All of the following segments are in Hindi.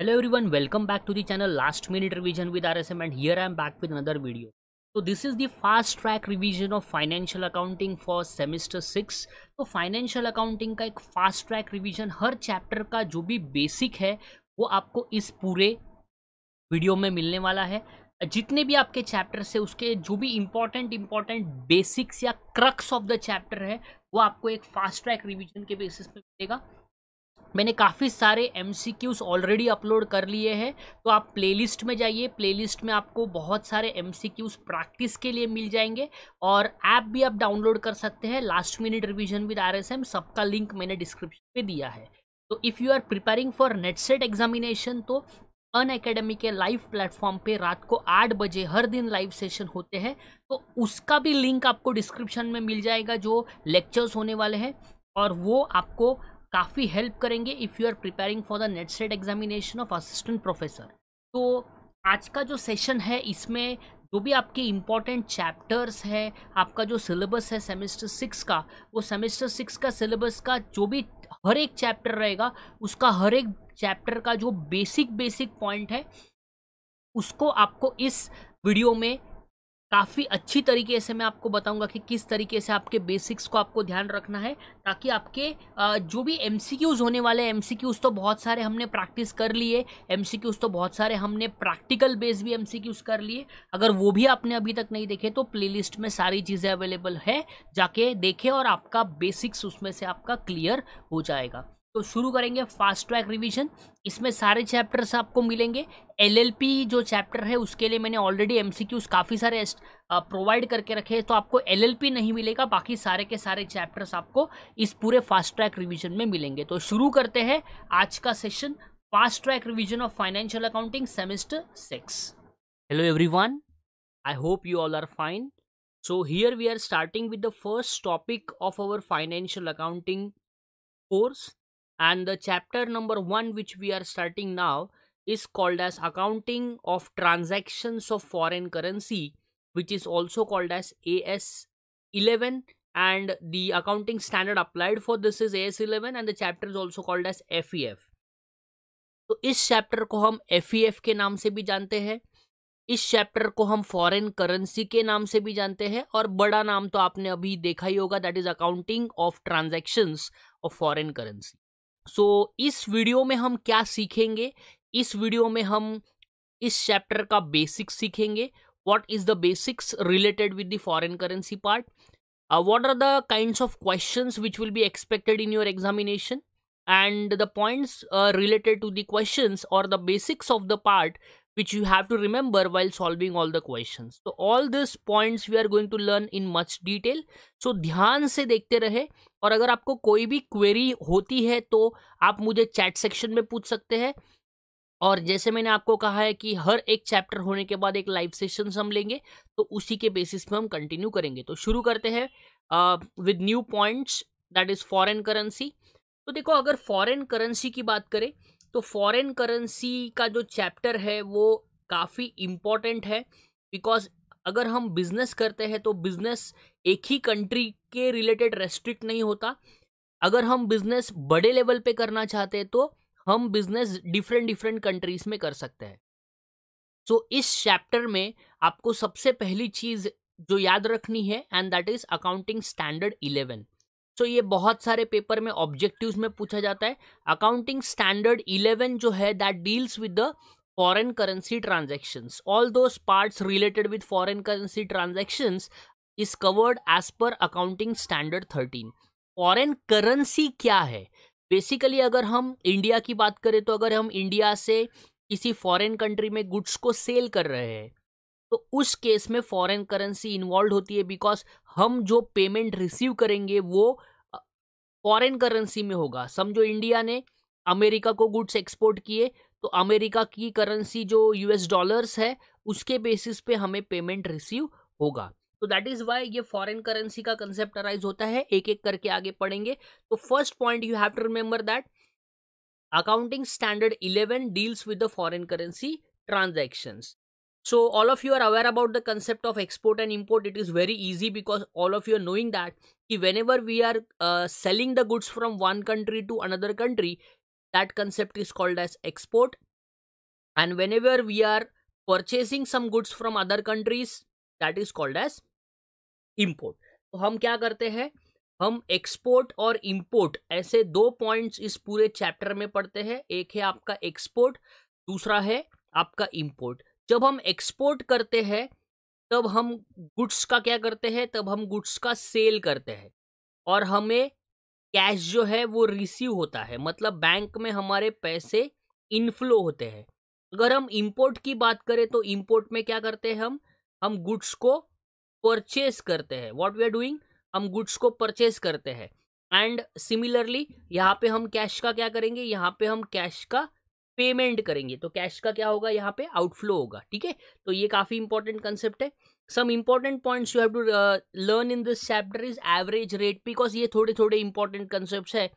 Hello everyone welcome back to the channel last minute revision with RSM and here I am back with another video तो this is the fast track revision of financial accounting for semester six तो फाइनेंशियल अकाउंटिंग का एक फास्ट ट्रैक रिवीजन हर चैप्टर का जो भी बेसिक है वो आपको इस पूरे वीडियो में मिलने वाला है जितने भी आपके चैप्टर से उसके जो भी इम्पोर्टेंट इम्पॉर्टेंट बेसिक्स या क्रक्स ऑफ द चैप्टर है वो आपको एक फास्ट ट्रैक रिविजन के बेसिस पे मिलेगा मैंने काफ़ी सारे M C Qs already upload कर लिए हैं तो आप प्लेलिस्ट में जाइए प्लेलिस्ट में आपको बहुत सारे एम सी क्यूज़ प्रैक्टिस के लिए मिल जाएंगे और ऐप भी आप डाउनलोड कर सकते हैं last minute revision with R S M सबका लिंक मैंने डिस्क्रिप्शन में दिया है तो if you are preparing for NET SET examination तो अन अकेडमी के लाइव प्लेटफॉर्म पे रात को आठ बजे हर दिन लाइव सेशन होते हैं तो उसका भी लिंक आपको डिस्क्रिप्शन में मिल जाएगा जो लेक्चर्स होने वाले हैं और वो आपको काफ़ी हेल्प करेंगे if you are preparing for the NET SET examination of assistant professor तो आज का जो सेशन है इसमें जो भी आपके इम्पॉर्टेंट चैप्टर्स है आपका जो सिलेबस है सेमेस्टर सिक्स का वो सेमेस्टर सिक्स का सिलेबस का जो भी हर एक चैप्टर रहेगा उसका हर एक चैप्टर का जो बेसिक बेसिक पॉइंट है उसको आपको इस वीडियो में काफ़ी अच्छी तरीके से मैं आपको बताऊंगा कि किस तरीके से आपके बेसिक्स को आपको ध्यान रखना है ताकि आपके जो भी एम होने वाले एम तो बहुत सारे हमने प्रैक्टिस कर लिए एम तो बहुत सारे हमने प्रैक्टिकल बेस भी एम कर लिए अगर वो भी आपने अभी तक नहीं देखे तो प्लेलिस्ट में सारी चीज़ें अवेलेबल है जाके देखें और आपका बेसिक्स उसमें से आपका क्लियर हो जाएगा तो शुरू करेंगे फास्ट ट्रैक रिवीजन इसमें सारे चैप्टर्स आपको मिलेंगे एलएलपी जो चैप्टर है उसके लिए मैंने ऑलरेडी एमसीक्यूज काफ़ी सारे प्रोवाइड करके रखे हैं तो आपको एलएलपी नहीं मिलेगा बाकी सारे के सारे चैप्टर्स आपको इस पूरे फास्ट ट्रैक रिवीजन में मिलेंगे तो शुरू करते हैं आज का session fast track revision of financial accounting semester six hello every I hope you all are fine so here we are starting with the first topic of our financial accounting course and the chapter number 1 which we are starting now is called as accounting of transactions of foreign currency which is also called as AS 11 and the accounting standard applied for this is AS 11 and the chapter is also called as FEF तो इस चैप्टर को हम एफ ई एफ के नाम से भी जानते हैं इस चैप्टर को हम फॉरेन करेंसी के नाम से भी जानते हैं और बड़ा नाम तो आपने अभी देखा ही होगा that is accounting of transactions of foreign currency so so, इस वीडियो में हम क्या सीखेंगे इस वीडियो में हम इस चैप्टर का बेसिक्स सीखेंगे what is the basics related with the foreign currency part what are the kind of question which will be expected in your examination and the points related to the question और the basics of the part which you have to remember while solving all the questions so all these points we are going to learn in much detail so dhyan se dekhte rahe aur agar aapko koi bhi query hoti hai to aap mujhe chat section mein पूछ sakte hain और जैसे मैंने आपको कहा है कि हर एक चैप्टर होने के बाद एक लाइव सेशन हम लेंगे तो उसी के बेसिस पे हम कंटिन्यू करेंगे तो शुरू करते हैं with new points that is foreign currency तो देखो अगर फॉरेन करेंसी की बात करें तो फॉरेन करेंसी का जो चैप्टर है वो काफ़ी इम्पॉर्टेंट है बिकॉज अगर हम बिजनेस करते हैं तो बिजनेस एक ही कंट्री के रिलेटेड रेस्ट्रिक्ट नहीं होता अगर हम बिजनेस बड़े लेवल पे करना चाहते हैं तो हम बिजनेस डिफरेंट डिफरेंट कंट्रीज में कर सकते हैं सो so, इस चैप्टर में आपको सबसे पहली चीज जो याद रखनी है and that is accounting standard eleven so तो ये बहुत सारे पेपर में ऑब्जेक्टिव्स में पूछा जाता है अकाउंटिंग स्टैंडर्ड इलेवन जो है that deals with the foreign currency transactions all those parts related with foreign currency transactions is covered as per accounting standard thirteen foreign currency क्या है बेसिकली अगर हम इंडिया की बात करें तो अगर हम इंडिया से किसी फॉरेन कंट्री में गुड्स को सेल कर रहे हैं तो उस केस में फॉरेन करेंसी इन्वॉल्व होती है बिकॉज हम जो पेमेंट रिसीव करेंगे वो फॉरेन करेंसी में होगा समझो इंडिया ने अमेरिका को गुड्स एक्सपोर्ट किए तो अमेरिका की करेंसी जो यूएस डॉलर्स है उसके बेसिस पे हमें पेमेंट रिसीव होगा तो दैट इज वाई ये फॉरेन करेंसी का कंसेप्ट अराइज होता है एक एक करके आगे पढ़ेंगे तो first point you have to remember that accounting standard eleven deals with the foreign currency transactions so all of you are aware about the concept of export and import it is very easy because all of you are knowing that whenever we are uh, selling the goods from one country to another country that concept is called as export and whenever we are purchasing some goods from other countries that is called as import तो हम क्या करते हैं हम एक्सपोर्ट और इंपोर्ट ऐसे दो पॉइंट्स इस पूरे चैप्टर में पढ़ते हैं एक है आपका एक्सपोर्ट दूसरा है आपका इंपोर्ट जब हम एक्सपोर्ट करते हैं तब हम गुड्स का क्या करते हैं तब हम गुड्स का सेल करते हैं और हमें कैश जो है वो रिसीव होता है मतलब बैंक में हमारे पैसे इनफ्लो होते हैं अगर हम इंपोर्ट की बात करें तो इंपोर्ट में क्या करते हैं हम हम गुड्स को परचेस करते हैं व्हाट वी आर डूइंग हम गुड्स को परचेस करते हैं एंड सिमिलरली यहाँ पे हम कैश का क्या करेंगे यहाँ पे हम कैश का पेमेंट करेंगे तो कैश का क्या होगा यहाँ पे आउटफ्लो होगा ठीक है तो ये काफ़ी इंपॉर्टेंट कंसेप्ट है some important points you have to learn in this chapter is average rate because ये थोड़े थोड़े इंपॉर्टेंट कंसेप्ट है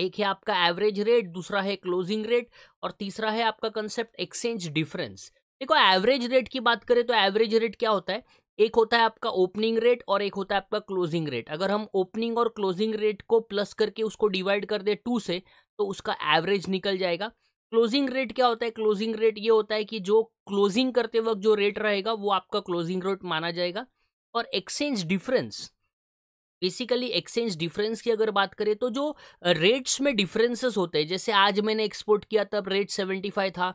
एक है आपका एवरेज रेट दूसरा है क्लोजिंग रेट और तीसरा है आपका कंसेप्ट एक्सचेंज डिफरेंस देखो एवरेज रेट की बात करें तो एवरेज रेट क्या होता है एक होता है आपका ओपनिंग रेट और एक होता है आपका क्लोजिंग रेट अगर हम ओपनिंग और क्लोजिंग रेट को प्लस करके उसको डिवाइड कर दे टू से तो उसका एवरेज निकल जाएगा क्लोजिंग रेट क्या होता है क्लोजिंग रेट ये होता है कि जो क्लोजिंग करते वक्त जो रेट रहेगा वो आपका क्लोजिंग रेट माना जाएगा और exchange difference basically exchange difference की अगर बात करें तो जो रेट्स में डिफरेंसेस होते हैं जैसे आज मैंने एक्सपोर्ट किया तब रेट सेवेंटी फाइव था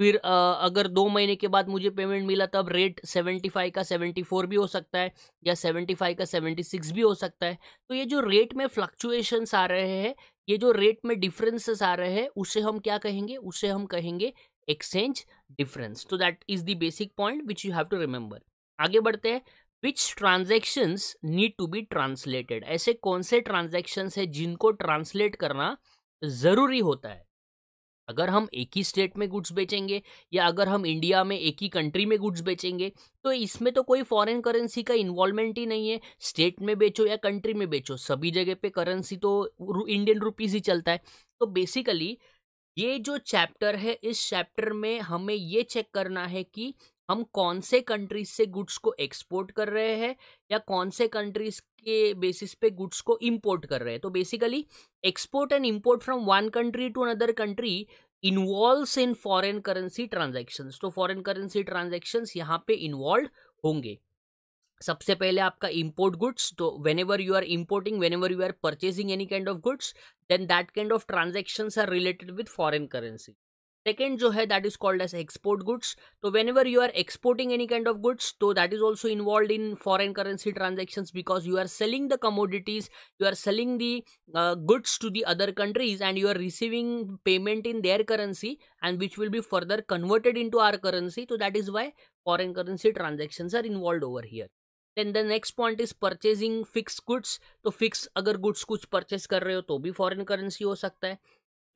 फिर अगर दो महीने के बाद मुझे पेमेंट मिला तब रेट सेवेंटी फाइव का सेवेंटी फोर भी हो सकता है या सेवेंटी फाइव का सेवेंटी सिक्स भी हो सकता है तो ये जो रेट में फ्लक्चुएशंस आ रहे हैं ये जो रेट में डिफरेंसेस आ रहे हैं उसे हम क्या कहेंगे उसे हम कहेंगे एक्सचेंज डिफरेंस तो that is the basic point which you have to remember आगे बढ़ते हैं which transactions need to be translated ऐसे कौन से ट्रांजेक्शन्स है जिनको ट्रांसलेट करना ज़रूरी होता है अगर हम एक ही स्टेट में गुड्स बेचेंगे या अगर हम इंडिया में एक ही कंट्री में गुड्स बेचेंगे तो इसमें तो कोई फॉरेन करेंसी का इन्वॉल्वमेंट ही नहीं है स्टेट में बेचो या कंट्री में बेचो सभी जगह पे करेंसी तो इंडियन रुपीज़ ही चलता है तो बेसिकली ये जो चैप्टर है इस चैप्टर में हमें ये चेक करना है कि हम कौन से कंट्रीज से गुड्स को एक्सपोर्ट कर रहे हैं या कौन से कंट्रीज के बेसिस पे गुड्स को इंपोर्ट कर रहे हैं तो basically export and import from one country to another country involve in foreign currency transaction तो फॉरेन करेंसी ट्रांजेक्शन यहाँ पे इन्वॉल्व होंगे सबसे पहले आपका इम्पोर्ट गुड्स तो whenever you are importing whenever you are purchasing any kind of goods then that kind of transaction are related with foreign currency second जो है that is called as export goods तो whenever you are exporting any kind of goods तो that is also involve in foreign currency transaction because you are selling the commodities you are selling the goods to the other countries and you are receiving payment in their currency and which will be further converted in to our currency तो that is why foreign currency transaction are involve over here then the next point is purchasing fix goods तो फिक्स अगर गुड्स कुछ परचेस कर रहे हो तो भी फॉरेन करेंसी हो सकता है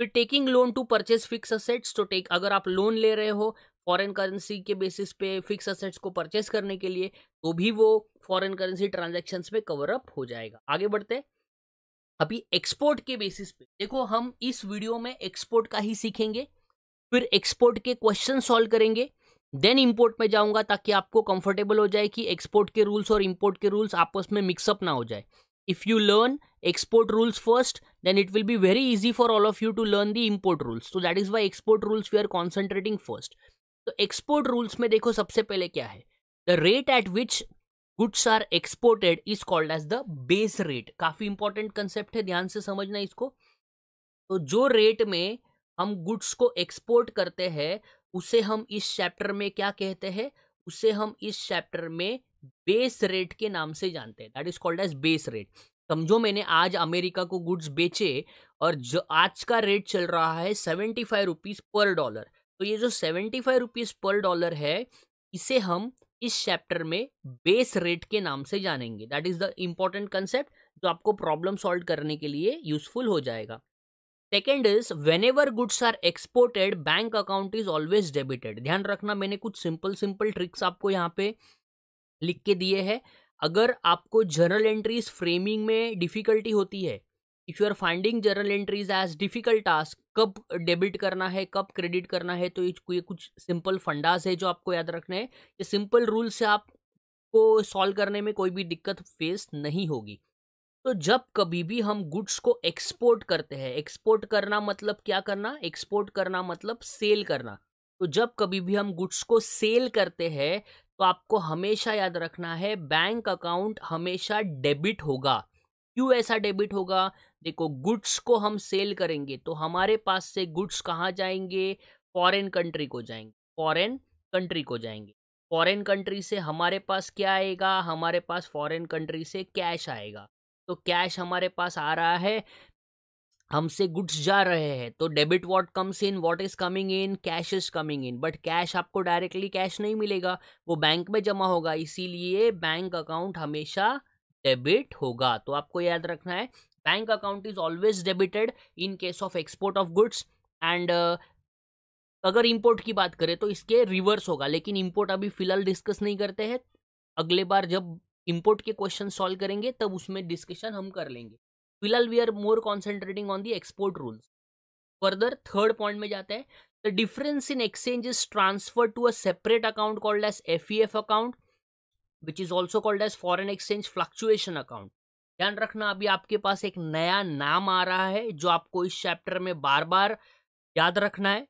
फिर taking loan to purchase fix assets तो टेक तो अगर आप लोन ले रहे हो फॉरेन करेंसी के बेसिस पे फिक्स असेट्स को परचेस करने के लिए तो भी वो फॉरेन करेंसी ट्रांजेक्शन में कवर अप हो जाएगा आगे बढ़ते अभी एक्सपोर्ट के बेसिस पे देखो हम इस वीडियो में एक्सपोर्ट का ही सीखेंगे फिर एक्सपोर्ट के क्वेश्चन सॉल्व करेंगे देन इंपोर्ट में जाऊंगा ताकि आपको कंफर्टेबल हो जाए कि एक्सपोर्ट के रूल्स और इंपोर्ट के रूल्स आपस में मिक्सअप ना हो जाए if you learn export rules first then it will be very easy for all of you to learn the import rules so that is why export rules we are concentrating first so export rules mein dekho sabse pehle kya hai the rate at which goods are exported is called as the base rate काफी important concept है ध्यान से समझना इसको तो जो रेट में हम गुड्स को एक्सपोर्ट करते हैं उसे हम इस चैप्टर में क्या कहते हैं उसे हम इस चैप्टर में बेस रेट के नाम से जानते हैं that is called as base rate समझो मैंने आज अमेरिका को गुड्स बेचे और जो आज का रेट चल रहा है seventy five rupees per dollar तो ये जो seventy five rupees per dollar है इसे हम इस चैप्टर में बेस रेट के नाम से जानेंगे that is the important concept जो आपको प्रॉब्लम सॉल्व करने के लिए यूजफुल हो जाएगा second is whenever goods are exported bank account is always debited ध्यान रखना मैंने कुछ सिंपल सिंपल ट्रिक्स आपको यहाँ पे लिख के दिए हैं अगर आपको जर्नल एंट्रीज फ्रेमिंग में डिफ़िकल्टी होती है if you are finding journal entries as difficult task कब डेबिट करना है कब क्रेडिट करना है तो ये कुछ सिंपल फंडाज है जो आपको याद रखना है ये सिंपल रूल से आपको सॉल्व करने में कोई भी दिक्कत फेस नहीं होगी तो जब कभी भी हम गुड्स को एक्सपोर्ट करते हैं एक्सपोर्ट करना मतलब क्या करना एक्सपोर्ट करना मतलब सेल करना तो जब कभी भी हम गुड्स को सेल करते हैं तो आपको हमेशा याद रखना है बैंक अकाउंट हमेशा डेबिट होगा क्यों ऐसा डेबिट होगा देखो गुड्स को हम सेल करेंगे तो हमारे पास से गुड्स कहाँ जाएंगे फॉरेन कंट्री को जाएंगे फॉरेन कंट्री को जाएंगे फॉरेन कंट्री से हमारे पास क्या आएगा हमारे पास फॉरेन कंट्री से कैश आएगा तो कैश हमारे पास आ रहा है हमसे गुड्स जा रहे हैं तो debit what comes in what is coming in cash is coming in but cash आपको डायरेक्टली कैश नहीं मिलेगा वो बैंक में जमा होगा इसीलिए बैंक अकाउंट हमेशा डेबिट होगा तो आपको याद रखना है bank account is always debited in case of export of goods and अगर इम्पोर्ट की बात करें तो इसके रिवर्स होगा लेकिन इम्पोर्ट अभी फिलहाल डिस्कस नहीं करते हैं अगले बार जब इम्पोर्ट के क्वेश्चन सॉल्व करेंगे तब उसमें डिस्कशन हम कर लेंगे फिलहाल we are more concentrating on the export rules further third point में जाते हैं the difference in exchange is transfer to a separate account called as F E F account which is also called as foreign exchange fluctuation account ध्यान रखना अभी आपके पास एक नया नाम आ रहा है जो आपको इस चैप्टर में बार बार याद रखना है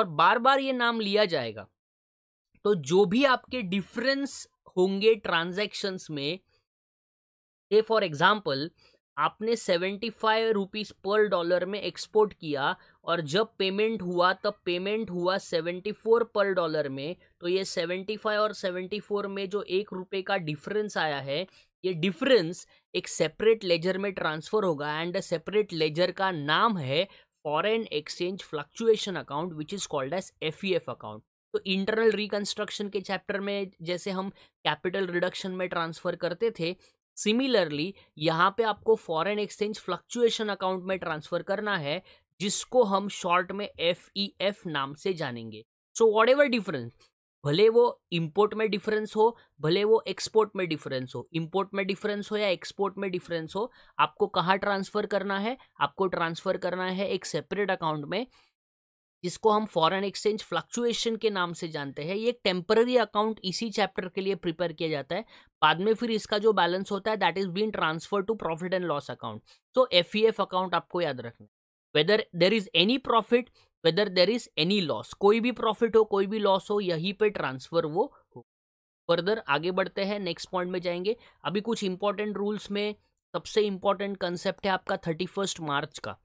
और बार बार ये नाम लिया जाएगा तो जो भी आपके डिफरेंस होंगे ट्रांजेक्शन्स में फॉर एग्जाम्पल आपने seventy five rupees per dollar में एक्सपोर्ट किया और जब पेमेंट हुआ तब पेमेंट हुआ सेवेंटी फोर पर डॉलर में तो ये सेवेंटी फाइव और सेवेंटी फोर में जो एक रुपये का डिफरेंस आया है ये डिफरेंस एक सेपरेट लेजर में ट्रांसफ़र होगा एंड सेपरेट लेजर का नाम है foreign exchange fluctuation account which is called as F E F account तो इंटरनल रिकंस्ट्रक्शन के चैप्टर में जैसे हम कैपिटल रिडक्शन में ट्रांसफ़र करते थे सिमिलरली यहाँ पे आपको फॉरेन एक्सचेंज फ्लक्चुएशन अकाउंट में ट्रांसफर करना है जिसको हम शॉर्ट में एफ ई एफ नाम से जानेंगे सो वॉट एवर डिफरेंस भले वो इम्पोर्ट में डिफरेंस हो भले वो एक्सपोर्ट में डिफरेंस हो इम्पोर्ट में डिफरेंस हो या एक्सपोर्ट में डिफरेंस हो आपको कहाँ ट्रांसफ़र करना है आपको ट्रांसफ़र करना है एक सेपरेट अकाउंट में जिसको हम फॉरेन एक्सचेंज फ्लक्चुएशन के नाम से जानते हैं ये एक टेम्पररी अकाउंट इसी चैप्टर के लिए प्रिपेयर किया जाता है बाद में फिर इसका जो बैलेंस होता है that is been transfer to profit and loss account तो एफ अकाउंट e आपको याद रखना whether there is any profit whether there is any loss कोई भी प्रॉफिट हो कोई भी लॉस हो यहीं पे ट्रांसफर वो हो फर्दर आगे बढ़ते हैं नेक्स्ट पॉइंट में जाएंगे अभी कुछ इंपॉर्टेंट रूल्स में सबसे इंपॉर्टेंट कंसेप्ट है आपका थर्टी फर्स्ट मार्च का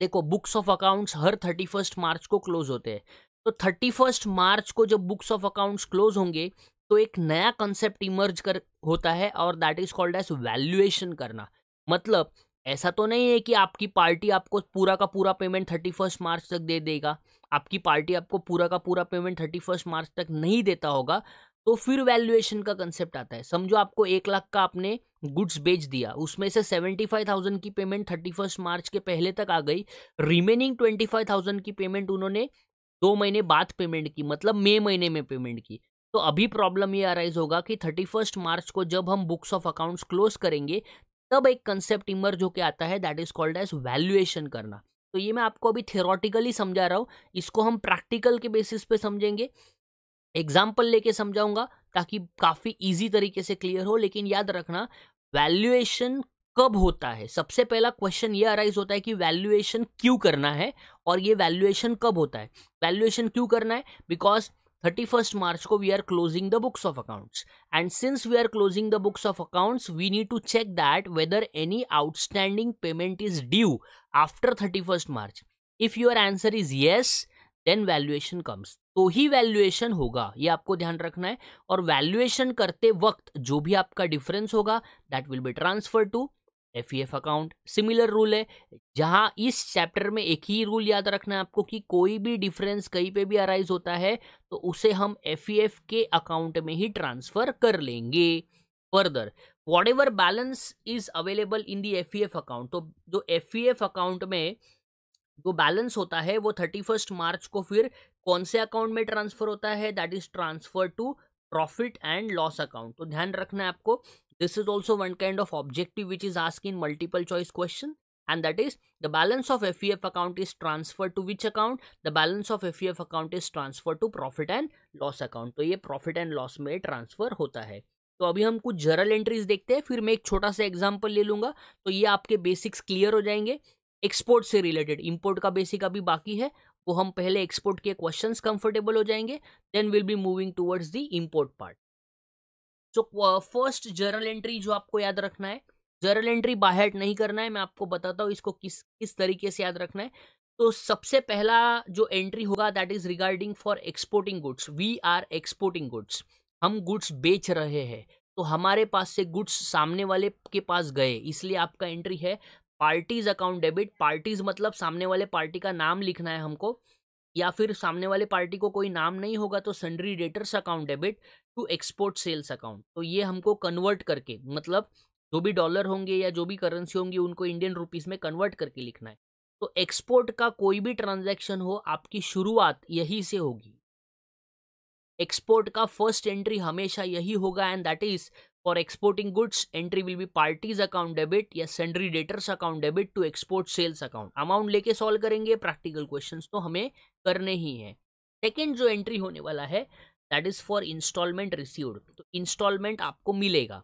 देखो बुक्स ऑफ अकाउंट्स हर थर्टी फर्स्ट मार्च को क्लोज होते हैं तो थर्टी फर्स्ट मार्च को जब बुक्स ऑफ अकाउंट्स क्लोज होंगे तो एक नया कंसेप्ट इमर्ज कर होता है और that is called as valuation करना मतलब ऐसा तो नहीं है कि आपकी पार्टी आपको पूरा का पूरा पेमेंट थर्टी फर्स्ट मार्च तक दे देगा आपकी पार्टी आपको पूरा का पूरा पेमेंट थर्टी फर्स्ट मार्च तक नहीं देता होगा तो फिर वैल्यूएशन का कंसेप्ट आता है समझो आपको एक लाख का आपने गुड्स बेच दिया उसमें से सेवेंटी फाइव थाउजेंड की पेमेंट थर्टी फर्स्ट मार्च के पहले तक आ गई रिमेनिंग ट्वेंटी फाइव थाउजेंड की पेमेंट उन्होंने दो महीने बाद पेमेंट की मतलब मई महीने में पेमेंट की तो अभी प्रॉब्लम ये अराइज होगा कि थर्टी फर्स्ट मार्च को जब हम बुक्स ऑफ अकाउंट्स क्लोज करेंगे तब एक कंसेप्ट इमर्ज होके आता है that is called as valuation करना तो ये मैं आपको अभी थेरोटिकली समझा रहा हूँ इसको हम प्रैक्टिकल के बेसिस पे समझेंगे एग्जाम्पल लेके समझाऊंगा ताकि काफ़ी इजी तरीके से क्लियर हो लेकिन याद रखना वैल्यूएशन कब होता है सबसे पहला क्वेश्चन ये अराइज होता है कि वैल्यूएशन क्यों करना है और ये वैल्यूएशन कब होता है वैल्यूएशन क्यों करना है बिकॉज थर्टी फर्स्ट मार्च को we are closing the books of accounts and since we are closing the books of accounts we need to check that whether any outstanding payment is due after thirty first March if your answer is yes then valuation comes तो ही वैल्यूएशन होगा ये आपको ध्यान रखना है और वैल्यूएशन करते वक्त जो भी आपका डिफरेंस होगा that will be transfer to F E F account similar rule है जहां इस चैप्टर में एक ही रूल याद रखना है आपको कि कोई भी डिफरेंस कहीं पे भी अराइज होता है तो उसे हम एफ ई एफ के अकाउंट में ही ट्रांसफर कर लेंगे further whatever balance is available in the F E F account तो जो एफ ई एफ अकाउंट में जो बैलेंस होता है वो थर्टी फर्स्ट मार्च को फिर कौन से अकाउंट में ट्रांसफर होता है that is transfer to profit and loss account तो ध्यान रखना है आपको this is also one kind of objective which is ask in multiple choice question and that is the balance of FEF e account is transferred to which account? The balance of FEF e account is transferred to profit and loss account. तो ये प्रॉफिट एंड लॉस में ट्रांसफर होता है तो अभी हम कुछ जर्नल एंट्रीज देखते हैं फिर मैं एक छोटा सा एग्जाम्पल ले लूंगा तो ये आपके बेसिक्स क्लियर हो जाएंगे एक्सपोर्ट से रिलेटेड इम्पोर्ट का बेसिक अभी बाकी है वो हम पहले एक्सपोर्ट के क्वेश्चंस कंफर्टेबल हो जाएंगे then will be moving towards the import part so first journal entry जो आपको याद रखना है जर्नल एंट्री बाहर नहीं करना है मैं आपको बताता हूँ इसको किस किस तरीके से याद रखना है तो सबसे पहला जो एंट्री होगा that is regarding for exporting goods we are exporting goods हम गुड्स बेच रहे हैं तो हमारे पास से गुड्स सामने वाले के पास गए इसलिए आपका एंट्री है पार्टीज अकाउंट डेबिट पार्टीज मतलब सामने वाले पार्टी का नाम लिखना है हमको या फिर सामने वाले पार्टी को कोई नाम नहीं होगा तो sundry debtors account debit to export sales account तो ये हमको कन्वर्ट करके मतलब जो भी डॉलर होंगे या जो भी करेंसी होंगी उनको इंडियन रुपीज़ में कन्वर्ट करके लिखना है तो एक्सपोर्ट का कोई भी ट्रांजैक्शन हो आपकी शुरुआत यही से होगी एक्सपोर्ट का फर्स्ट एंट्री हमेशा यही होगा and that is for exporting goods entry will be parties account debit या sundry debtors account debit to export sales account amount लेके सॉल्व करेंगे प्रैक्टिकल क्वेश्चन तो हमें करने ही हैं सेकेंड जो एंट्री होने वाला है that is for installment received तो इंस्टॉलमेंट आपको मिलेगा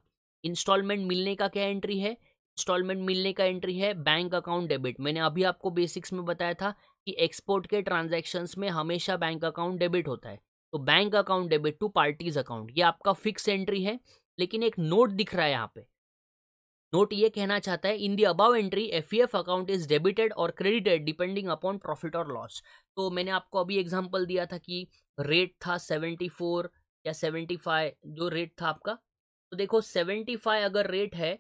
इंस्टॉलमेंट मिलने का क्या एंट्री है इंस्टॉलमेंट मिलने का एंट्री है बैंक अकाउंट डेबिट मैंने अभी आपको बेसिक्स में बताया था कि एक्सपोर्ट के ट्रांजेक्शन्स में हमेशा बैंक अकाउंट डेबिट होता है तो bank account debit to parties account ये आपका फिक्स एंट्री है लेकिन एक नोट दिख रहा है यहाँ पे नोट ये कहना चाहता है in the above entry F E F account is debited और क्रेडिटेड डिपेंडिंग अपॉन प्रॉफिट और लॉस तो मैंने आपको अभी एग्जाम्पल दिया था कि रेट था सेवेंटी फोर या सेवेंटी फाइव जो रेट था आपका तो देखो सेवेंटी फाइव अगर रेट है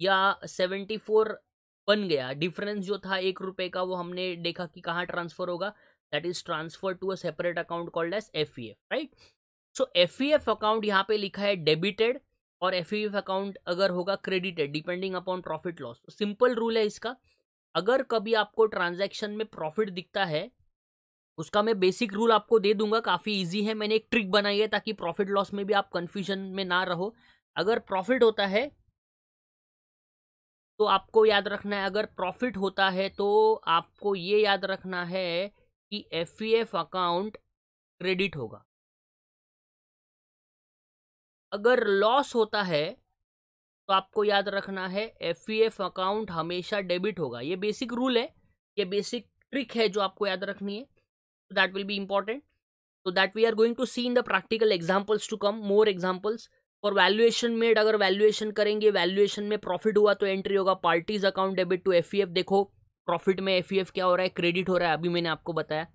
या सेवेंटी फोर बन गया डिफरेंस जो था एक रुपये का वो हमने देखा कि कहाँ ट्रांसफर होगा that is transfer to a separate account called as F E F right so F E F account यहाँ पे लिखा है डेबिटेड और एफ अकाउंट e अगर होगा credited depending upon profit loss simple rule है इसका अगर कभी आपको ट्रांजैक्शन में प्रॉफिट दिखता है उसका मैं बेसिक रूल आपको दे दूंगा काफ़ी इजी है मैंने एक ट्रिक बनाई है ताकि प्रॉफिट लॉस में भी आप कन्फ्यूजन में ना रहो अगर प्रॉफिट होता है तो आपको याद रखना है अगर प्रॉफिट होता है तो आपको ये याद रखना है कि एफ अकाउंट क्रेडिट होगा अगर लॉस होता है तो आपको याद रखना है एफ ई एफ अकाउंट हमेशा डेबिट होगा ये बेसिक रूल है ये बेसिक ट्रिक है जो आपको याद रखनी है तो दैट विल बी इंपॉर्टेंट तो that we are going to see in the practical examples to come more examples for valuation made अगर वैल्यूएशन करेंगे वैल्यूएशन में प्रॉफिट हुआ तो एंट्री होगा parties account debit to F देखो प्रॉफिट में एफ e क्या हो रहा है क्रेडिट हो रहा है अभी मैंने आपको बताया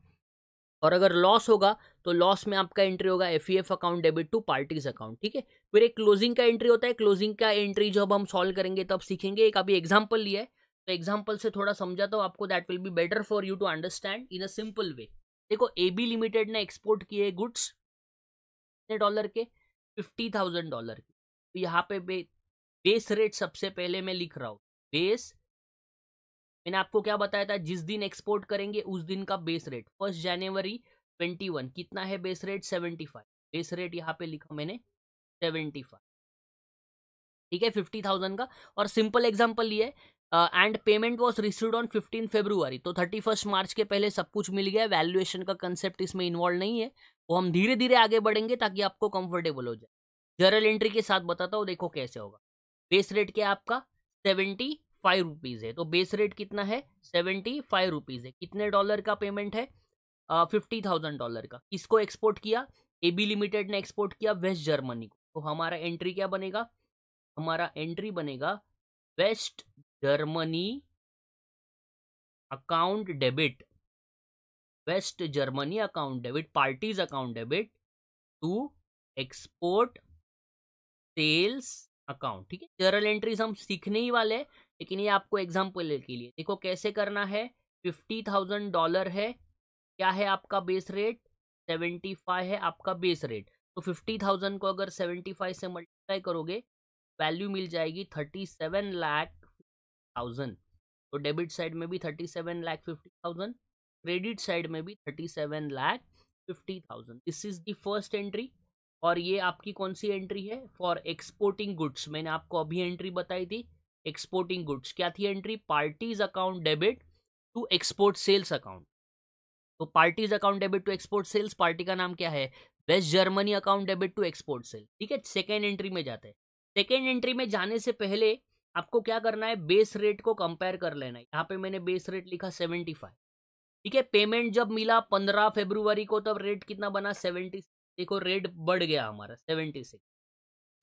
और अगर लॉस होगा तो लॉस में आपका एंट्री होगा F E F account debit to parties account ठीक है फिर एक क्लोजिंग का एंट्री होता है क्लोजिंग का एंट्री जब हम सॉल्व करेंगे तब सीखेंगे एक अभी एग्जाम्पल लिया है तो एग्जाम्पल से थोड़ा समझा तो आपको that will be better for you to understand in a simple way देखो ए बी लिमिटेड ने एक्सपोर्ट किए गुड्स कितने डॉलर के फिफ्टी थाउजेंड डॉलर के तो यहाँ पे बे, बेस रेट सबसे पहले मैं लिख रहा हूँ बेस मैंने आपको क्या बताया था जिस दिन एक्सपोर्ट करेंगे उस दिन का base rate first January twenty one कितना है base rate seventy five base rate यहाँ पे लिखा मैंने सेवेंटी फाइव ठीक है फिफ्टी थाउजेंड का और सिंपल एग्जाम्पल ये and payment was receive on fifteen February तो थर्टी फर्स्ट मार्च के पहले सब कुछ मिल गया वैल्यूएशन का कंसेप्ट इसमें इन्वॉल्व नहीं है वो हम धीरे धीरे आगे बढ़ेंगे ताकि आपको कंफर्टेबल हो जाए जनरल एंट्री के साथ बताता हूँ देखो कैसे होगा बेस रेट क्या आपका सेवेंटी फाइव रुपीज़ है तो बेस रेट कितना है सेवेंटी फाइव रुपीज़ है कितने डॉलर का पेमेंट है फिफ्टी थाउजेंड डॉलर का किसको एक्सपोर्ट किया ए बी लिमिटेड ने एक्सपोर्ट किया वेस्ट जर्मनी को तो हमारा एंट्री क्या बनेगा हमारा एंट्री बनेगा West Germany account debit West Germany account debit parties account debit to export sales account ठीक है जर्नल एंट्रीज हम सीखने ही वाले हैं लेकिन ये आपको एग्जाम्पल के लिए देखो कैसे करना है फिफ्टी थाउजेंड डॉलर है क्या है आपका बेस रेट सेवेंटी फाइव है आपका बेस रेट तो फिफ्टी थाउजेंड को अगर सेवेंटी फाइव से मल्टीप्लाई करोगे वैल्यू मिल जाएगी थर्टी सेवन लाख थाउजेंड तो डेबिट साइड में भी thirty seven lakh fifty thousand credit side में भी thirty seven lakh fifty thousand this is the first entry और ये आपकी कौन सी एंट्री है फॉर एक्सपोर्टिंग गुड्स मैंने आपको अभी एंट्री बताई थी एक्सपोर्टिंग गुड्स क्या थी entry parties account debit to export sales account तो parties account debit to export sales party का नाम क्या है West Germany account debit to export sales ठीक है सेकेंड एंट्री में जाते हैं सेकेंड एंट्री में जाने से पहले आपको क्या करना है बेस रेट को कंपेयर कर लेना है यहाँ पे मैंने बेस रेट लिखा सेवेंटी फाइव ठीक है पेमेंट जब मिला पंद्रह फेब्रुवरी को तब रेट कितना बना सेवेंटी देखो रेट बढ़ गया हमारा सेवेंटी सिक्स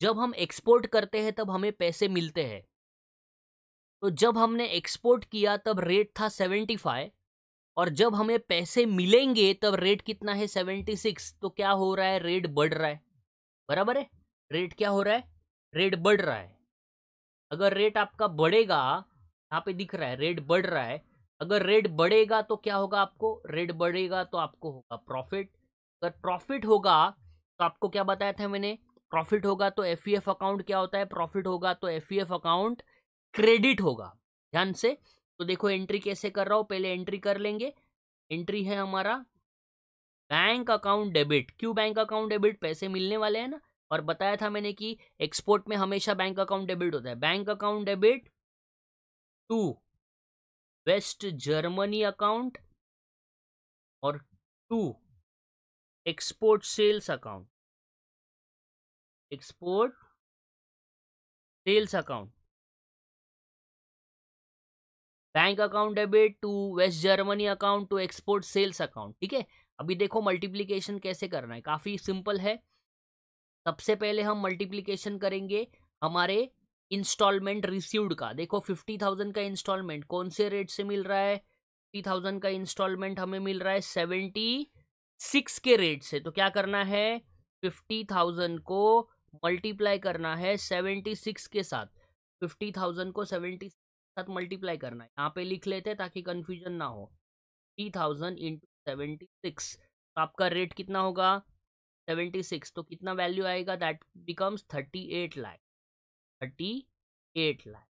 जब हम एक्सपोर्ट करते हैं तब हमें पैसे मिलते हैं तो जब हमने एक्सपोर्ट किया तब रेट था सेवेंटी फाइव और जब हमें पैसे मिलेंगे तब रेट कितना है सेवेंटी सिक्स तो क्या हो रहा है रेट बढ़ रहा है बराबर है रेट क्या हो रहा है रेट बढ़ रहा है अगर रेट आपका बढ़ेगा यहाँ पे दिख रहा है रेट बढ़ रहा है अगर रेट बढ़ेगा तो क्या होगा आपको रेट बढ़ेगा तो आपको होगा प्रॉफिट अगर प्रॉफिट होगा तो आपको क्या बताया था मैंने प्रॉफिट होगा तो एफ अकाउंट e क्या होता है प्रॉफिट होगा तो एफ अकाउंट e क्रेडिट होगा ध्यान से तो देखो एंट्री कैसे कर रहा हो पहले एंट्री कर लेंगे एंट्री है हमारा बैंक अकाउंट डेबिट क्यों बैंक अकाउंट डेबिट पैसे मिलने वाले हैं ना और बताया था मैंने कि एक्सपोर्ट में हमेशा बैंक अकाउंट डेबिट होता है bank account debit to West Germany account और to export sales account export sales account bank account debit to West Germany account to export sales account ठीक है अभी देखो मल्टीप्लीकेशन कैसे करना है काफ़ी सिंपल है सबसे पहले हम मल्टीप्लीकेशन करेंगे हमारे इंस्टॉलमेंट रिसीव्ड का देखो फिफ्टी थाउजेंड का इंस्टॉलमेंट कौन से रेट से मिल रहा है फिफ्टी थाउजेंड का इंस्टॉलमेंट हमें मिल रहा है सेवेंटी सिक्स के रेट से तो क्या करना है फिफ्टी थाउजेंड को मल्टीप्लाई करना है सेवेंटी सिक्स के साथ फिफ्टी थाउजेंड को सेवेंटी साथ मल्टीप्लाई करना है यहाँ पे लिख लेते हैं ताकि कन्फ्यूजन ना हो three thousand into seventy six तो आपका रेट कितना होगा सेवेंटी सिक्स तो कितना वैल्यू आएगा that becomes thirty eight lakh thirty eight lakh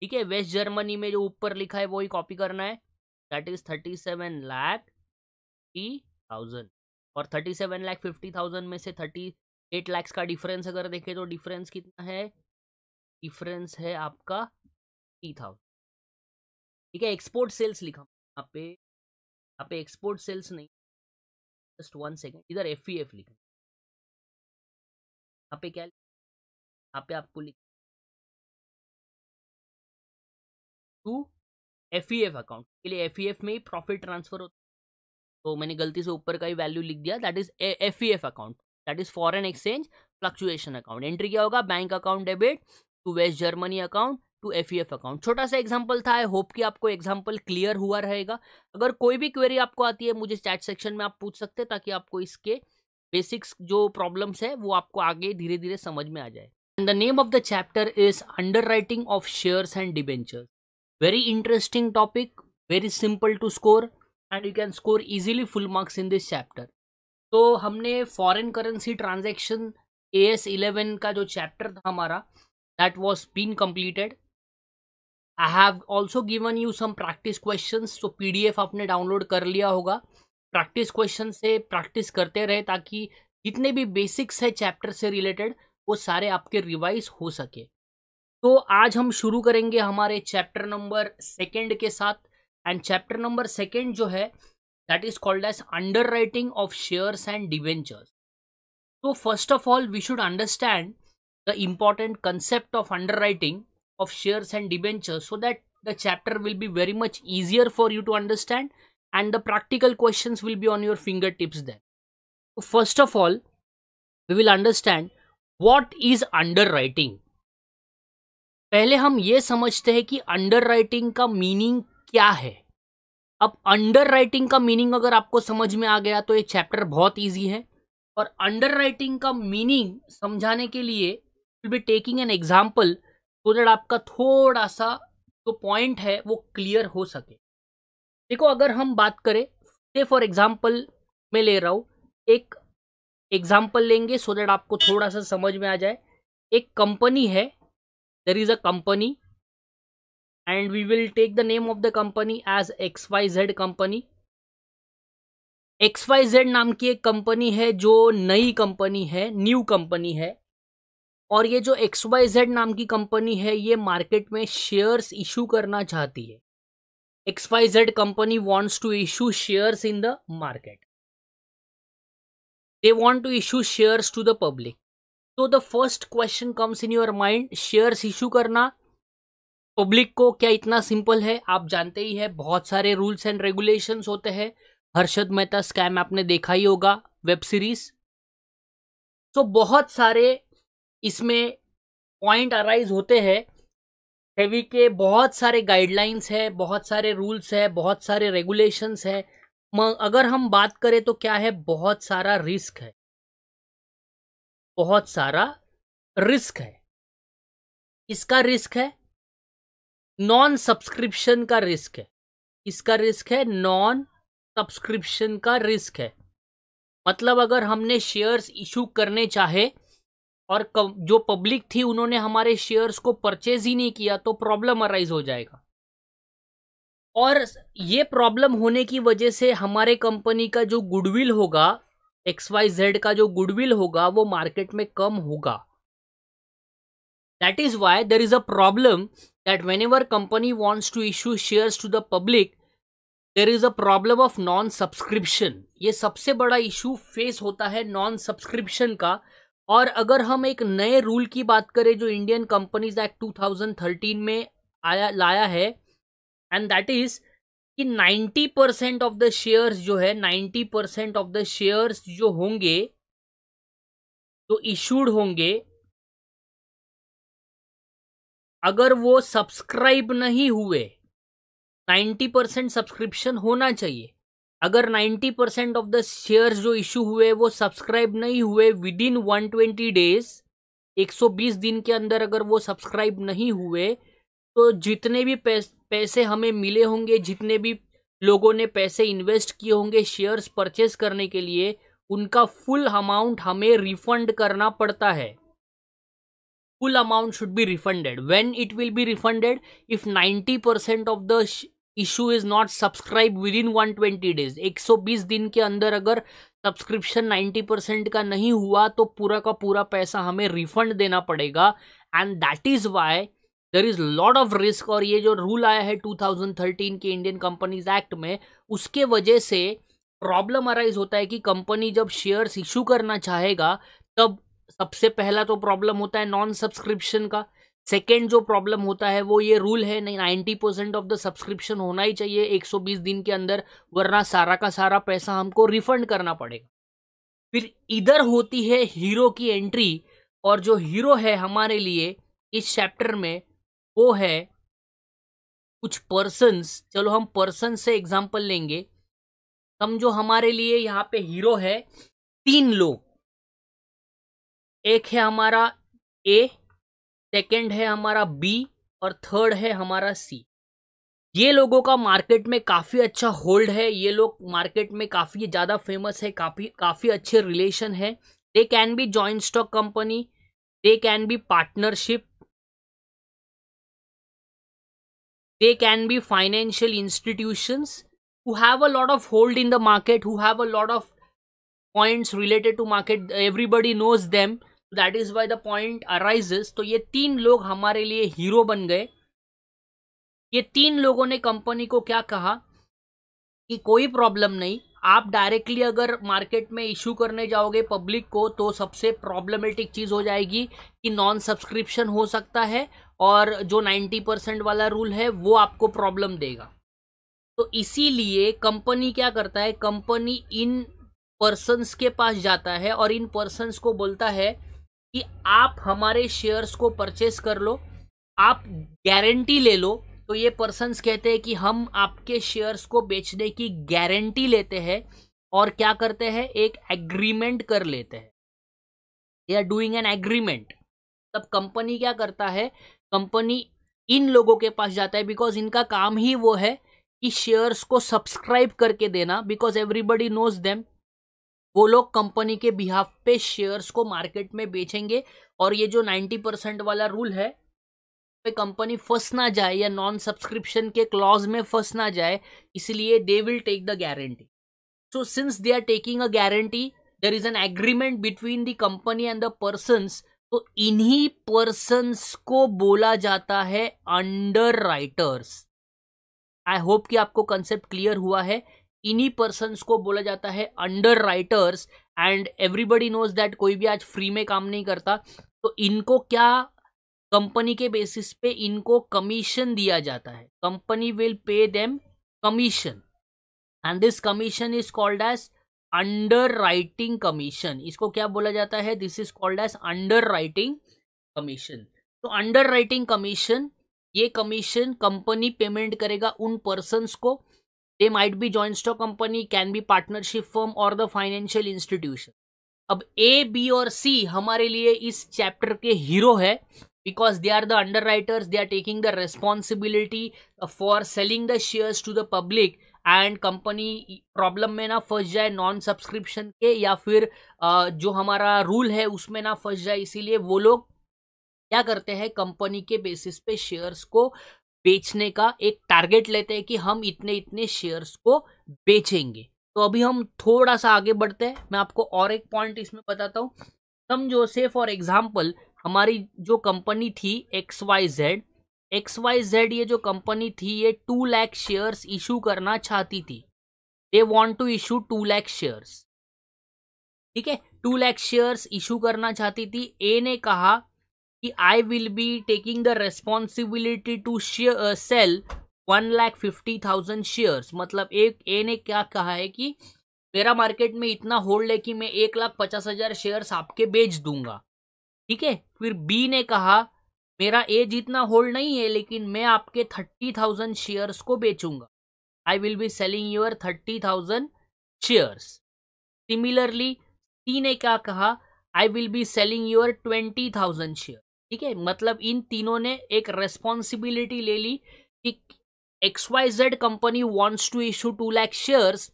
ठीक है वेस्ट जर्मनी में जो ऊपर लिखा है वो ही कॉपी करना है that is thirty seven lakh thirty thousand और thirty seven lakh fifty thousand में से थर्टी एट लैक्स का डिफरेंस अगर देखें तो डिफरेंस कितना है डिफरेंस है आपका थ्री थाउजेंड ठीक है एक्सपोर्ट सेल्स लिखा यहाँ पे यहाँ पे एक्सपोर्ट सेल्स नहीं जस्ट वन सेकेंड इधर एफ ई एफ लिखा यहाँ पे क्या यहाँ पे आपको लिख to F E F account के लिए एफ ई एफ में ही प्रॉफिट ट्रांसफर होता है तो मैंने गलती से ऊपर का ही वैल्यू लिख दिया that is F E F account that is foreign exchange fluctuation account entry क्या होगा bank account debit to West Germany account to F account छोटा सा एग्जाम्पल था आई होप कि आपको एग्जाम्पल क्लियर हुआ रहेगा अगर कोई भी क्वेरी आपको आती है मुझे चैट सेक्शन में आप पूछ सकते हैं ताकि आपको इसके बेसिक्स जो प्रॉब्लम्स है वो आपको आगे धीरे धीरे समझ में आ जाए and the name of the chapter is underwriting of shares and debentures very interesting topic very simple to score and you can score easily full marks in this chapter तो हमने foreign currency transaction A S eleven का जो चैप्टर था हमारा that was been completed I have also given you some practice question तो पी डी एफ आपने डाउनलोड कर लिया होगा प्रैक्टिस क्वेश्चन से प्रैक्टिस करते रहे ताकि जितने भी बेसिक्स है चैप्टर से रिलेटेड वो सारे आपके रिवाइज हो सके तो आज हम शुरू करेंगे हमारे चैप्टर नंबर सेकेंड के साथ एंड चैप्टर नंबर सेकेंड जो है that is called as underwriting of shares and debentures तो first of all we should understand the important concept of underwriting of shares and debentures so that the chapter will be very much easier for you to understand and the practical questions will be on your fingertips then So first of all, we will understand what is underwriting. पहले हम ये समझते हैं कि अंडरराइटिंग का मीनिंग क्या है अब अंडरराइटिंग का मीनिंग अगर आपको समझ में आ गया तो ये चैप्टर बहुत इजी है और अंडरराइटिंग का मीनिंग समझाने के लिए will be taking an example so that आपका थोड़ा सा जो तो पॉइंट है वो क्लियर हो सके देखो अगर हम बात करें से फॉर एग्जाम्पल मैं ले रहा हूँ एक एग्जाम्पल लेंगे सो so दैट आपको थोड़ा सा समझ में आ जाए एक कंपनी है there is a company and we will take the name of the company as X Y Z company X Y Z नाम की एक कंपनी है जो नई कंपनी है न्यू कंपनी है और ये जो एक्स वाई जेड नाम की कंपनी है ये मार्केट में शेयर्स इशू करना चाहती है X Y Z company wants to issue shares in the market they want to issue shares to the public so the first question comes in your mind shares issue करना पब्लिक को क्या इतना सिंपल है आप जानते ही है बहुत सारे रूल्स एंड रेगुलेशंस होते हैं हर्षद मेहता स्कैम आपने देखा ही होगा वेब सीरीज तो बहुत सारे इसमें पॉइंट अराइज होते हैं हेवी के बहुत सारे गाइडलाइंस है बहुत सारे रूल्स है बहुत सारे रेगुलेशंस है अगर हम बात करें तो क्या है बहुत सारा रिस्क है बहुत सारा रिस्क है इसका रिस्क है नॉन सब्सक्रिप्शन का रिस्क है इसका रिस्क है नॉन सब्सक्रिप्शन का रिस्क है मतलब अगर हमने शेयर्स इशू करने चाहे और जो पब्लिक थी उन्होंने हमारे शेयर्स को परचेज ही नहीं किया तो प्रॉब्लम अराइज हो जाएगा और ये प्रॉब्लम होने की वजह से हमारे कंपनी का जो गुडविल होगा एक्स वाई जेड का जो गुडविल होगा वो मार्केट में कम होगा that is why there is a problem that whenever company wants to issue share to the public there is a problem of non subscription ये सबसे बड़ा इशू फेस होता है नॉन सब्सक्रिप्शन का और अगर हम एक नए रूल की बात करें जो इंडियन कंपनीज एक्ट 2013 में आया लाया है एंड दैट इज कि 90 परसेंट ऑफ द शेयर्स जो है 90 परसेंट ऑफ द शेयर्स जो होंगे जो इशूड होंगे अगर वो सब्सक्राइब नहीं हुए 90 परसेंट सब्सक्रिप्शन होना चाहिए अगर 90 परसेंट ऑफ द शेयर जो इशू हुए वो सब्सक्राइब नहीं हुए within one twenty days एक सौ बीस दिन के अंदर अगर वो सब्सक्राइब नहीं हुए तो जितने भी पैसे हमें मिले होंगे जितने भी लोगों ने पैसे इन्वेस्ट किए होंगे शेयर्स परचेस करने के लिए उनका फुल अमाउंट हमें रिफंड करना पड़ता है amount should be refunded when it will be refunded if if 90% of the issue is not subscribe within one twenty days एक सौ बीस दिन के अंदर अगर सब्सक्रिप्शन नाइन्टी परसेंट का नहीं हुआ तो पूरा का पूरा पैसा हमें रिफंड देना पड़ेगा and that is why there is lot of risk और ये जो रूल आया है टू थाउजेंड थर्टीन के इंडियन कंपनीज एक्ट में उसके वजह से प्रॉब्लम अराइज होता है कि कंपनी जब शेयर्स इशू करना चाहेगा तब सबसे पहला तो प्रॉब्लम होता है नॉन सब्सक्रिप्शन का सेकेंड जो प्रॉब्लम होता है वो ये रूल है नहीं ninety percent of the subscription होना ही चाहिए 120 दिन के अंदर वरना सारा का सारा पैसा हमको रिफंड करना पड़ेगा फिर इधर होती है हीरो की एंट्री और जो हीरो है हमारे लिए इस चैप्टर में वो है कुछ पर्सनस चलो हम पर्सन से एग्जाम्पल लेंगे हम जो हमारे लिए यहाँ पे हीरो है तीन लोग एक है हमारा ए सेकेंड है हमारा बी और थर्ड है हमारा सी ये लोगों का मार्केट में काफ़ी अच्छा होल्ड है ये लोग मार्केट में काफ़ी ज़्यादा फेमस है काफ़ी काफ़ी अच्छे रिलेशन है they can be joint stock company they can be partnership they can be financial institutions who have a lot of hold in the market who have a lot of points related to market everybody knows them that is why the point arises तो ये तीन लोग हमारे लिए हीरो बन गए ये तीन लोगों ने कंपनी को क्या कहा कि कोई प्रॉब्लम नहीं आप डायरेक्टली अगर मार्केट में इशू करने जाओगे पब्लिक को तो सबसे प्रॉब्लमेटिक चीज़ हो जाएगी कि नॉन सब्सक्रिप्शन हो सकता है और जो 90 परसेंट वाला रूल है वो आपको प्रॉब्लम देगा तो इसीलिए कंपनी क्या करता है कंपनी इन पर्सनस के पास जाता है और इन पर्सनस को बोलता है कि आप हमारे शेयर्स को परचेस कर लो आप गारंटी ले लो तो ये पर्सनस कहते हैं कि हम आपके शेयर्स को बेचने की गारंटी लेते हैं और क्या करते हैं एक एग्रीमेंट कर लेते हैं they are doing an agreement तब कंपनी क्या करता है कंपनी इन लोगों के पास जाता है बिकॉज इनका काम ही वो है कि शेयर्स को सब्सक्राइब करके देना बिकॉज एवरीबडी नोज देम वो लोग कंपनी के बिहाफ पे शेयर्स को मार्केट में बेचेंगे और ये जो 90 परसेंट वाला रूल है कंपनी फंस ना जाए या नॉन सब्सक्रिप्शन के क्लॉज में फंस ना जाए इसलिए they will take the guarantee so since they are taking a guarantee there is an agreement between the company and the person तो इन्हीं पर्सन को बोला जाता है अंडर राइटर्स आई होप कि आपको कंसेप्ट क्लियर हुआ है इन्हीं पर्सन को बोला जाता है underwriters and everybody knows that कोई भी आज फ्री में काम नहीं करता तो इनको क्या कंपनी के बेसिस पे इनको कमीशन दिया जाता है company will pay them commission and this commission is called as underwriting commission इसको क्या बोला जाता है this is called as underwriting commission तो अंडर राइटिंग कमीशन ये कमीशन कंपनी पेमेंट करेगा उन पर्सन को they might be joint stock company can be partnership firm और द फाइनेंशियल इंस्टीट्यूशन अब ए बी और सी हमारे लिए इस चैप्टर के हीरो है because they are the underwriters they are taking the responsibility for selling the shares to the public and company problem में ना फंस जाए नॉन सब्सक्रिप्शन के या फिर जो हमारा रूल है उसमें ना फंस जाए इसीलिए वो लोग क्या करते हैं कंपनी के बेसिस पे शेयर्स को बेचने का एक टारगेट लेते हैं कि हम इतने इतने शेयर्स को बेचेंगे तो अभी हम थोड़ा सा आगे बढ़ते हैं मैं आपको और एक पॉइंट इसमें बताता हूँ समझो से फॉर एग्जाम्पल हमारी जो कंपनी थी X Y Z X Y Z ये जो कंपनी थी ये टू लैख शेयर्स इशू करना चाहती थी they want to issue two lakh shares ठीक है टू लैख शेयर्स इशू करना चाहती थी ए ने कहा कि I will be taking the responsibility to sell one lakh fifty thousand shares मतलब एक ए ने क्या कहा है कि मेरा मार्केट में इतना होल्ड है कि मैं एक लाख पचास हजार शेयर्स आपके बेच दूंगा ठीक है फिर बी ने कहा मेरा एज इतना होल्ड नहीं है लेकिन मैं आपके थर्टी थाउजेंड शेयर्स को बेचूंगा I will be selling your thirty thousand shares similarly C ने क्या कहा I will be selling your twenty thousand share ठीक है मतलब इन तीनों ने एक रेस्पॉन्सिबिलिटी ले ली कि X Y Z company wants to issue two lakh shares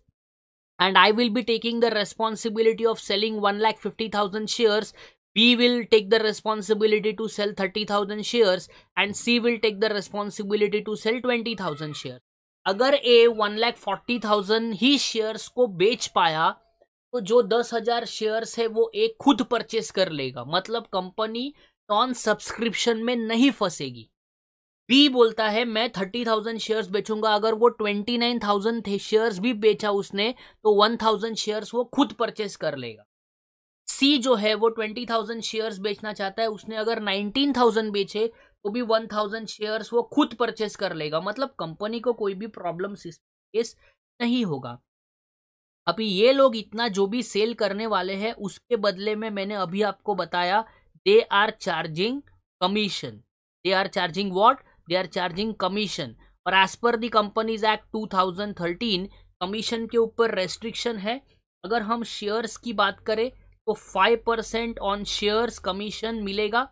and I will be taking the responsibility of selling one lakh fifty thousand shares B will take the responsibility to sell thirty thousand shares and C will take the responsibility to sell twenty thousand share अगर A one lakh forty thousand ही शेयर्स को बेच पाया तो जो दस हजार शेयर्स है वो ए खुद परचेस कर लेगा मतलब कंपनी नॉन सब्सक्रिप्शन में नहीं फंसेगी बी बोलता है मैं थर्टी थाउजेंड शेयर बेचूंगा अगर वो ट्वेंटी नाइन थाउजेंड थे शेयर भी बेचा उसने तो वन थाउजेंड शेयर वो खुद परचेस कर लेगा सी जो है वो ट्वेंटी थाउजेंड शेयर बेचना चाहता है उसने अगर नाइनटीन थाउजेंड बेचे तो भी वन थाउजेंड शेयर वो खुद परचेस कर लेगा मतलब कंपनी को कोई भी प्रॉब्लम केस नहीं होगा अभी ये लोग इतना जो भी सेल करने वाले हैं उसके बदले में मैंने अभी आपको बताया they are charging commission they are charging what they are charging commission और as per the companies act 2013 commission के ऊपर रेस्ट्रिक्शन है अगर हम शेयर्स की बात करें तो five percent on shares commission मिलेगा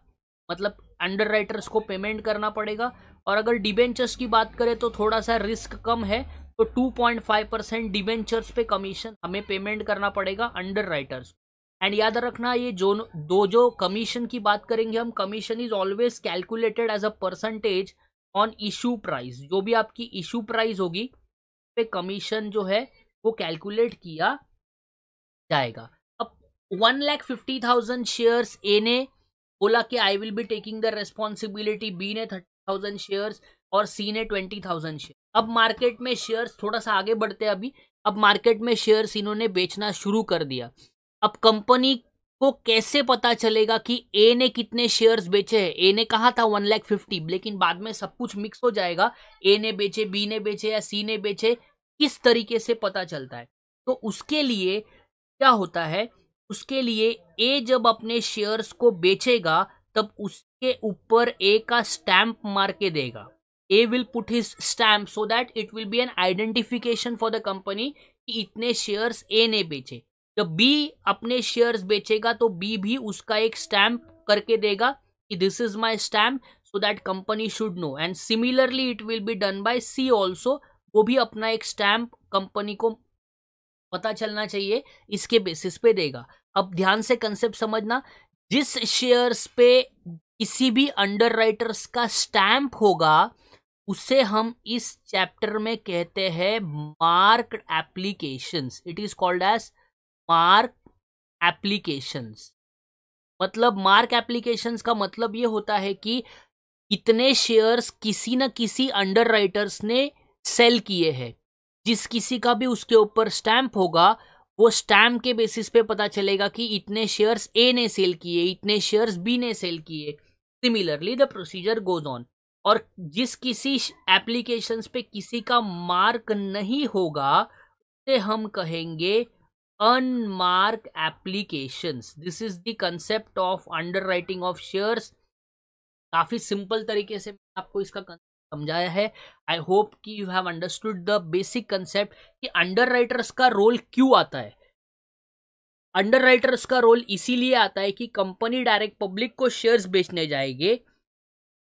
मतलब अंडर राइटर्स को पेमेंट करना पड़ेगा और अगर डिबेंचर्स की बात करें तो थोड़ा सा रिस्क कम है तो two point five percent debentures पे कमीशन हमें पेमेंट करना पड़ेगा अंडर राइटर्स एंड याद रखना ये जो दो जो कमीशन की बात करेंगे हम commission is always calculated as a percentage on issue price जो भी आपकी इशू प्राइस होगी पे कमीशन जो है वो कैलकुलेट किया जाएगा अब one lakh fifty thousand shares A ने बोला कि I will be taking the responsibility B ने थर्टी थाउजेंड शेयर्स और सी ने ट्वेंटी थाउजेंड शेयर अब मार्केट में शेयर्स थोड़ा सा आगे बढ़ते हैं अभी अब मार्केट में शेयर्स इन्होंने बेचना शुरू कर दिया अब कंपनी को कैसे पता चलेगा कि ए ने कितने शेयर्स बेचे हैं ए ने कहा था वन लैख फिफ्टी लेकिन बाद में सब कुछ मिक्स हो जाएगा ए ने बेचे बी ने बेचे या सी ने बेचे किस तरीके से पता चलता है तो उसके लिए क्या होता है उसके लिए ए जब अपने शेयर्स को बेचेगा तब उसके ऊपर ए का स्टैंप मार के देगा A will put his stamp so that it will be an identification for the company कि इतने शेयर्स ए ने बेचे जब बी अपने शेयर्स बेचेगा तो बी भी उसका एक स्टैम्प करके देगा कि this is my stamp so that company should know and similarly it will be done by C also वो भी अपना एक स्टैम्प कंपनी को पता चलना चाहिए इसके बेसिस पे देगा अब ध्यान से कंसेप्ट समझना जिस शेयर्स पे किसी भी अंडर राइटर्स का स्टैम्प होगा उसे हम इस चैप्टर में कहते हैं mark applications it is called as mark applications मतलब मार्क एप्लीकेशंस का मतलब ये होता है कि इतने शेयर्स किसी न किसी अंडर राइटर्स ने सेल किए हैं जिस किसी का भी उसके ऊपर स्टैम्प होगा वो स्टैम्प के बेसिस पे पता चलेगा कि इतने शेयर्स ए ने सेल किए इतने शेयर्स बी ने सेल किए similarly the procedure goes on और जिस किसी एप्लीकेशंस पे किसी का मार्क नहीं होगा उसे हम कहेंगे unmarked applications this is the concept of underwriting of shares काफी सिंपल तरीके से आपको इसका समझाया है आई होप कि you have understood the basic concept कि अंडरराइटर्स का रोल क्यों आता है अंडरराइटर्स का रोल इसीलिए आता है कि कंपनी डायरेक्ट पब्लिक को शेयर्स बेचने जाएगी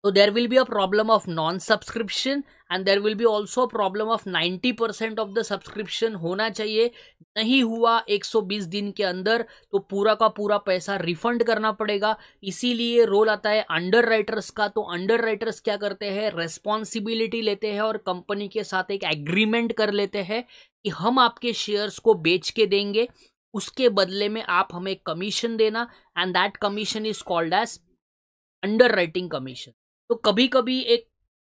तो there will be a problem of non subscription and there will be also problem of of percent of the subscription होना चाहिए नहीं हुआ 120 दिन के अंदर तो पूरा का पूरा पैसा रिफंड करना पड़ेगा इसीलिए रोल आता है अंडर राइटर्स का तो अंडर राइटर्स क्या करते हैं रेस्पॉन्सिबिलिटी लेते हैं और कंपनी के साथ एक एग्रीमेंट कर लेते हैं कि हम आपके शेयर्स को बेच के देंगे उसके बदले में आप हमें कमीशन देना and that commission is called as underwriting commission तो कभी कभी एक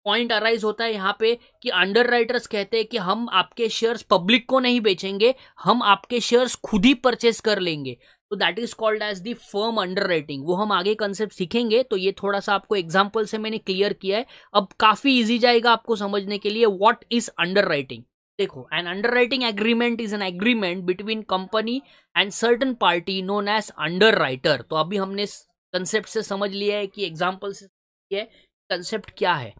पॉइंट अराइज होता है यहाँ पे कि अंडर राइटर्स कहते हैं कि हम आपके शेयर्स पब्लिक को नहीं बेचेंगे हम आपके शेयर्स खुद ही परचेस कर लेंगे तो that is called as the firm underwriting वो हम आगे कंसेप्ट सीखेंगे तो ये थोड़ा सा आपको एग्जाम्पल से मैंने क्लियर किया है अब काफी ईजी जाएगा आपको समझने के लिए वॉट इज अंडर राइटिंग देखो an underwriting agreement is an agreement between company and certain party known as underwriter तो अभी हमने कंसेप्ट से समझ लिया है कि एग्जाम्पल से है कंसेप्ट क्या है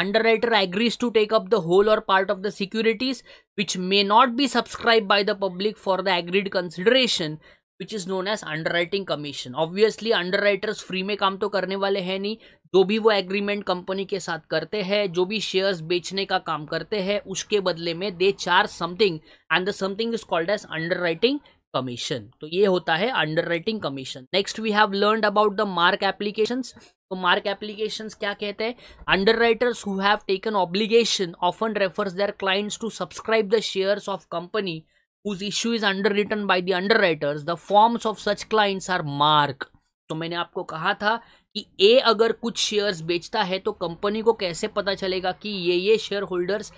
underwriter agrees to take up the whole और part of the securities which may not be subscribe by the public for the agreed consideration which is known as underwriting commission obviously underwriters free में काम तो करने वाले हैं नहीं जो भी वो एग्रीमेंट कंपनी के साथ करते हैं जो भी शेयर्स बेचने का काम करते हैं उसके बदले में they charge something and the something is called as underwriting commission तो ये होता है underwriting commission next we have learn about the mark application तो मार्क एप्लीकेशन क्या कहते हैं underwriters who have taken obligation often refers their clients to subscribe the shares of company whose issue is underwritten by the underwriters the forms of such clients are mark तो मैंने आपको कहा था कि ए अगर कुछ शेयर्स बेचता है तो कंपनी को कैसे पता चलेगा कि ये ये शेयर होल्डर्स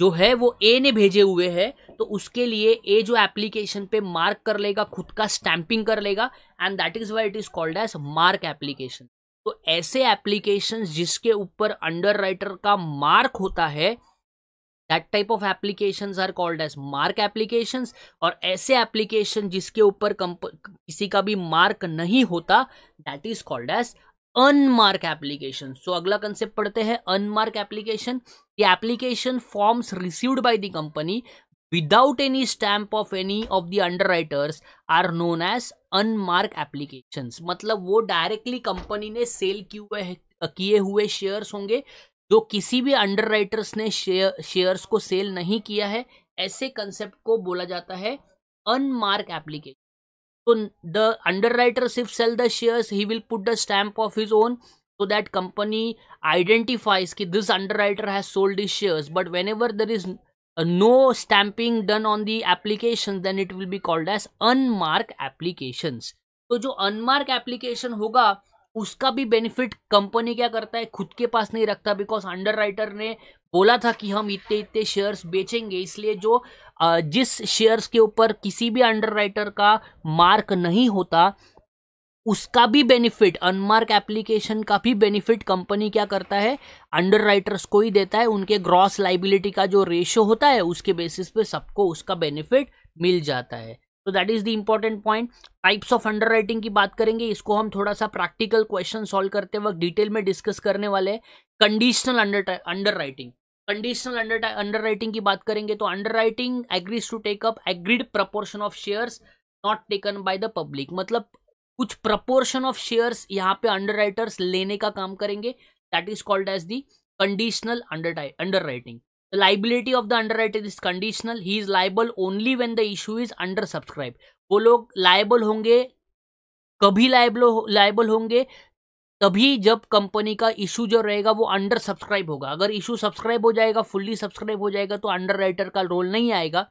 जो है वो ए ने भेजे हुए है तो उसके लिए ए जो एप्लीकेशन पे मार्क कर लेगा खुद का स्टैंपिंग कर लेगा and that is why it is called as mark application तो ऐसे एप्लीकेशन जिसके ऊपर अंडर राइटर का मार्क होता है that type of application are called as mark application और ऐसे एप्लीकेशन जिसके ऊपर किसी का भी मार्क नहीं होता that is called as unmark application so अगला कंसेप्ट पढ़ते हैं unmark application the application forms received by the company without any stamp of any of the underwriters are known as unmarked applications मतलब वो डायरेक्टली कंपनी ने सेल किए किए हुए शेयर्स होंगे जो किसी भी अंडरराइटर्स ने शेयर शेयर्स को सेल नहीं किया है ऐसे कंसेप्ट को बोला जाता है अनमार्क एप्लीकेशन तो द अंडरराइटर सिर्फ सेल द शेयर्स ही will put the stamp of his own so that company identifies that this underwriter has sold his shares but whenever there is no stamping done on the application then it will be called as unmarked applications तो जो अनमार्क एप्लीकेशन होगा उसका भी बेनिफिट कंपनी क्या करता है खुद के पास नहीं रखता बिकॉज अंडर राइटर ने बोला था कि हम इतने इतने शेयर्स बेचेंगे इसलिए जो जिस शेयर्स के ऊपर किसी भी अंडर राइटर का मार्क नहीं होता उसका भी बेनिफिट अनमार्क एप्लीकेशन का भी बेनिफिट कंपनी क्या करता है अंडर राइटर्स को ही देता है उनके ग्रॉस लाइबिलिटी का जो रेशियो होता है उसके बेसिस पे सबको उसका बेनिफिट मिल जाता है तो that is the important point types of underwriting की बात करेंगे इसको हम थोड़ा सा प्रैक्टिकल क्वेश्चन सॉल्व करते वक्त डिटेल में डिस्कस करने वाले हैं conditional underwriting conditional underwriting की बात करेंगे तो underwriting agrees to take agreed proportion of shares not taken by the public मतलब कुछ प्रपोर्शन ऑफ शेयर्स यहाँ पे अंडर लेने का काम करेंगे that is called as the conditional underwriting The liability of the underwriter is conditional. He is liable only when the issue is subscribe वो लोग liable होंगे कभी liable liable होंगे तभी जब कंपनी का इशू जो रहेगा वो अंडर सब्सक्राइब होगा अगर इशू सब्सक्राइब हो जाएगा फुल्ली सब्सक्राइब हो जाएगा तो अंडर राइटर का रोल नहीं आएगा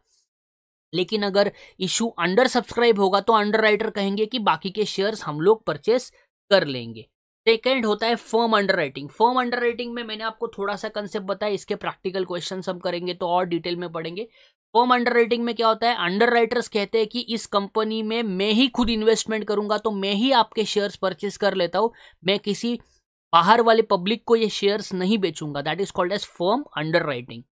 लेकिन अगर इशू अंडर सब्सक्राइब होगा तो अंडर राइटर कहेंगे कि बाकी के शेयर्स हम लोग परचेस कर लेंगे सेकेंड होता है firm underwriting firm underwriting में मैंने आपको थोड़ा सा कंसेप्ट बताया इसके प्रैक्टिकल क्वेश्चन हम करेंगे तो और डिटेल में पढ़ेंगे फर्म अंडर राइटिंग में क्या होता है अंडर राइटर्स कहते हैं कि इस कंपनी में मैं ही खुद इन्वेस्टमेंट करूंगा तो मैं ही आपके शेयर्स परचेस कर लेता हूं मैं किसी बाहर वाले पब्लिक को ये शेयर्स नहीं बेचूंगा that is called as firm underwriting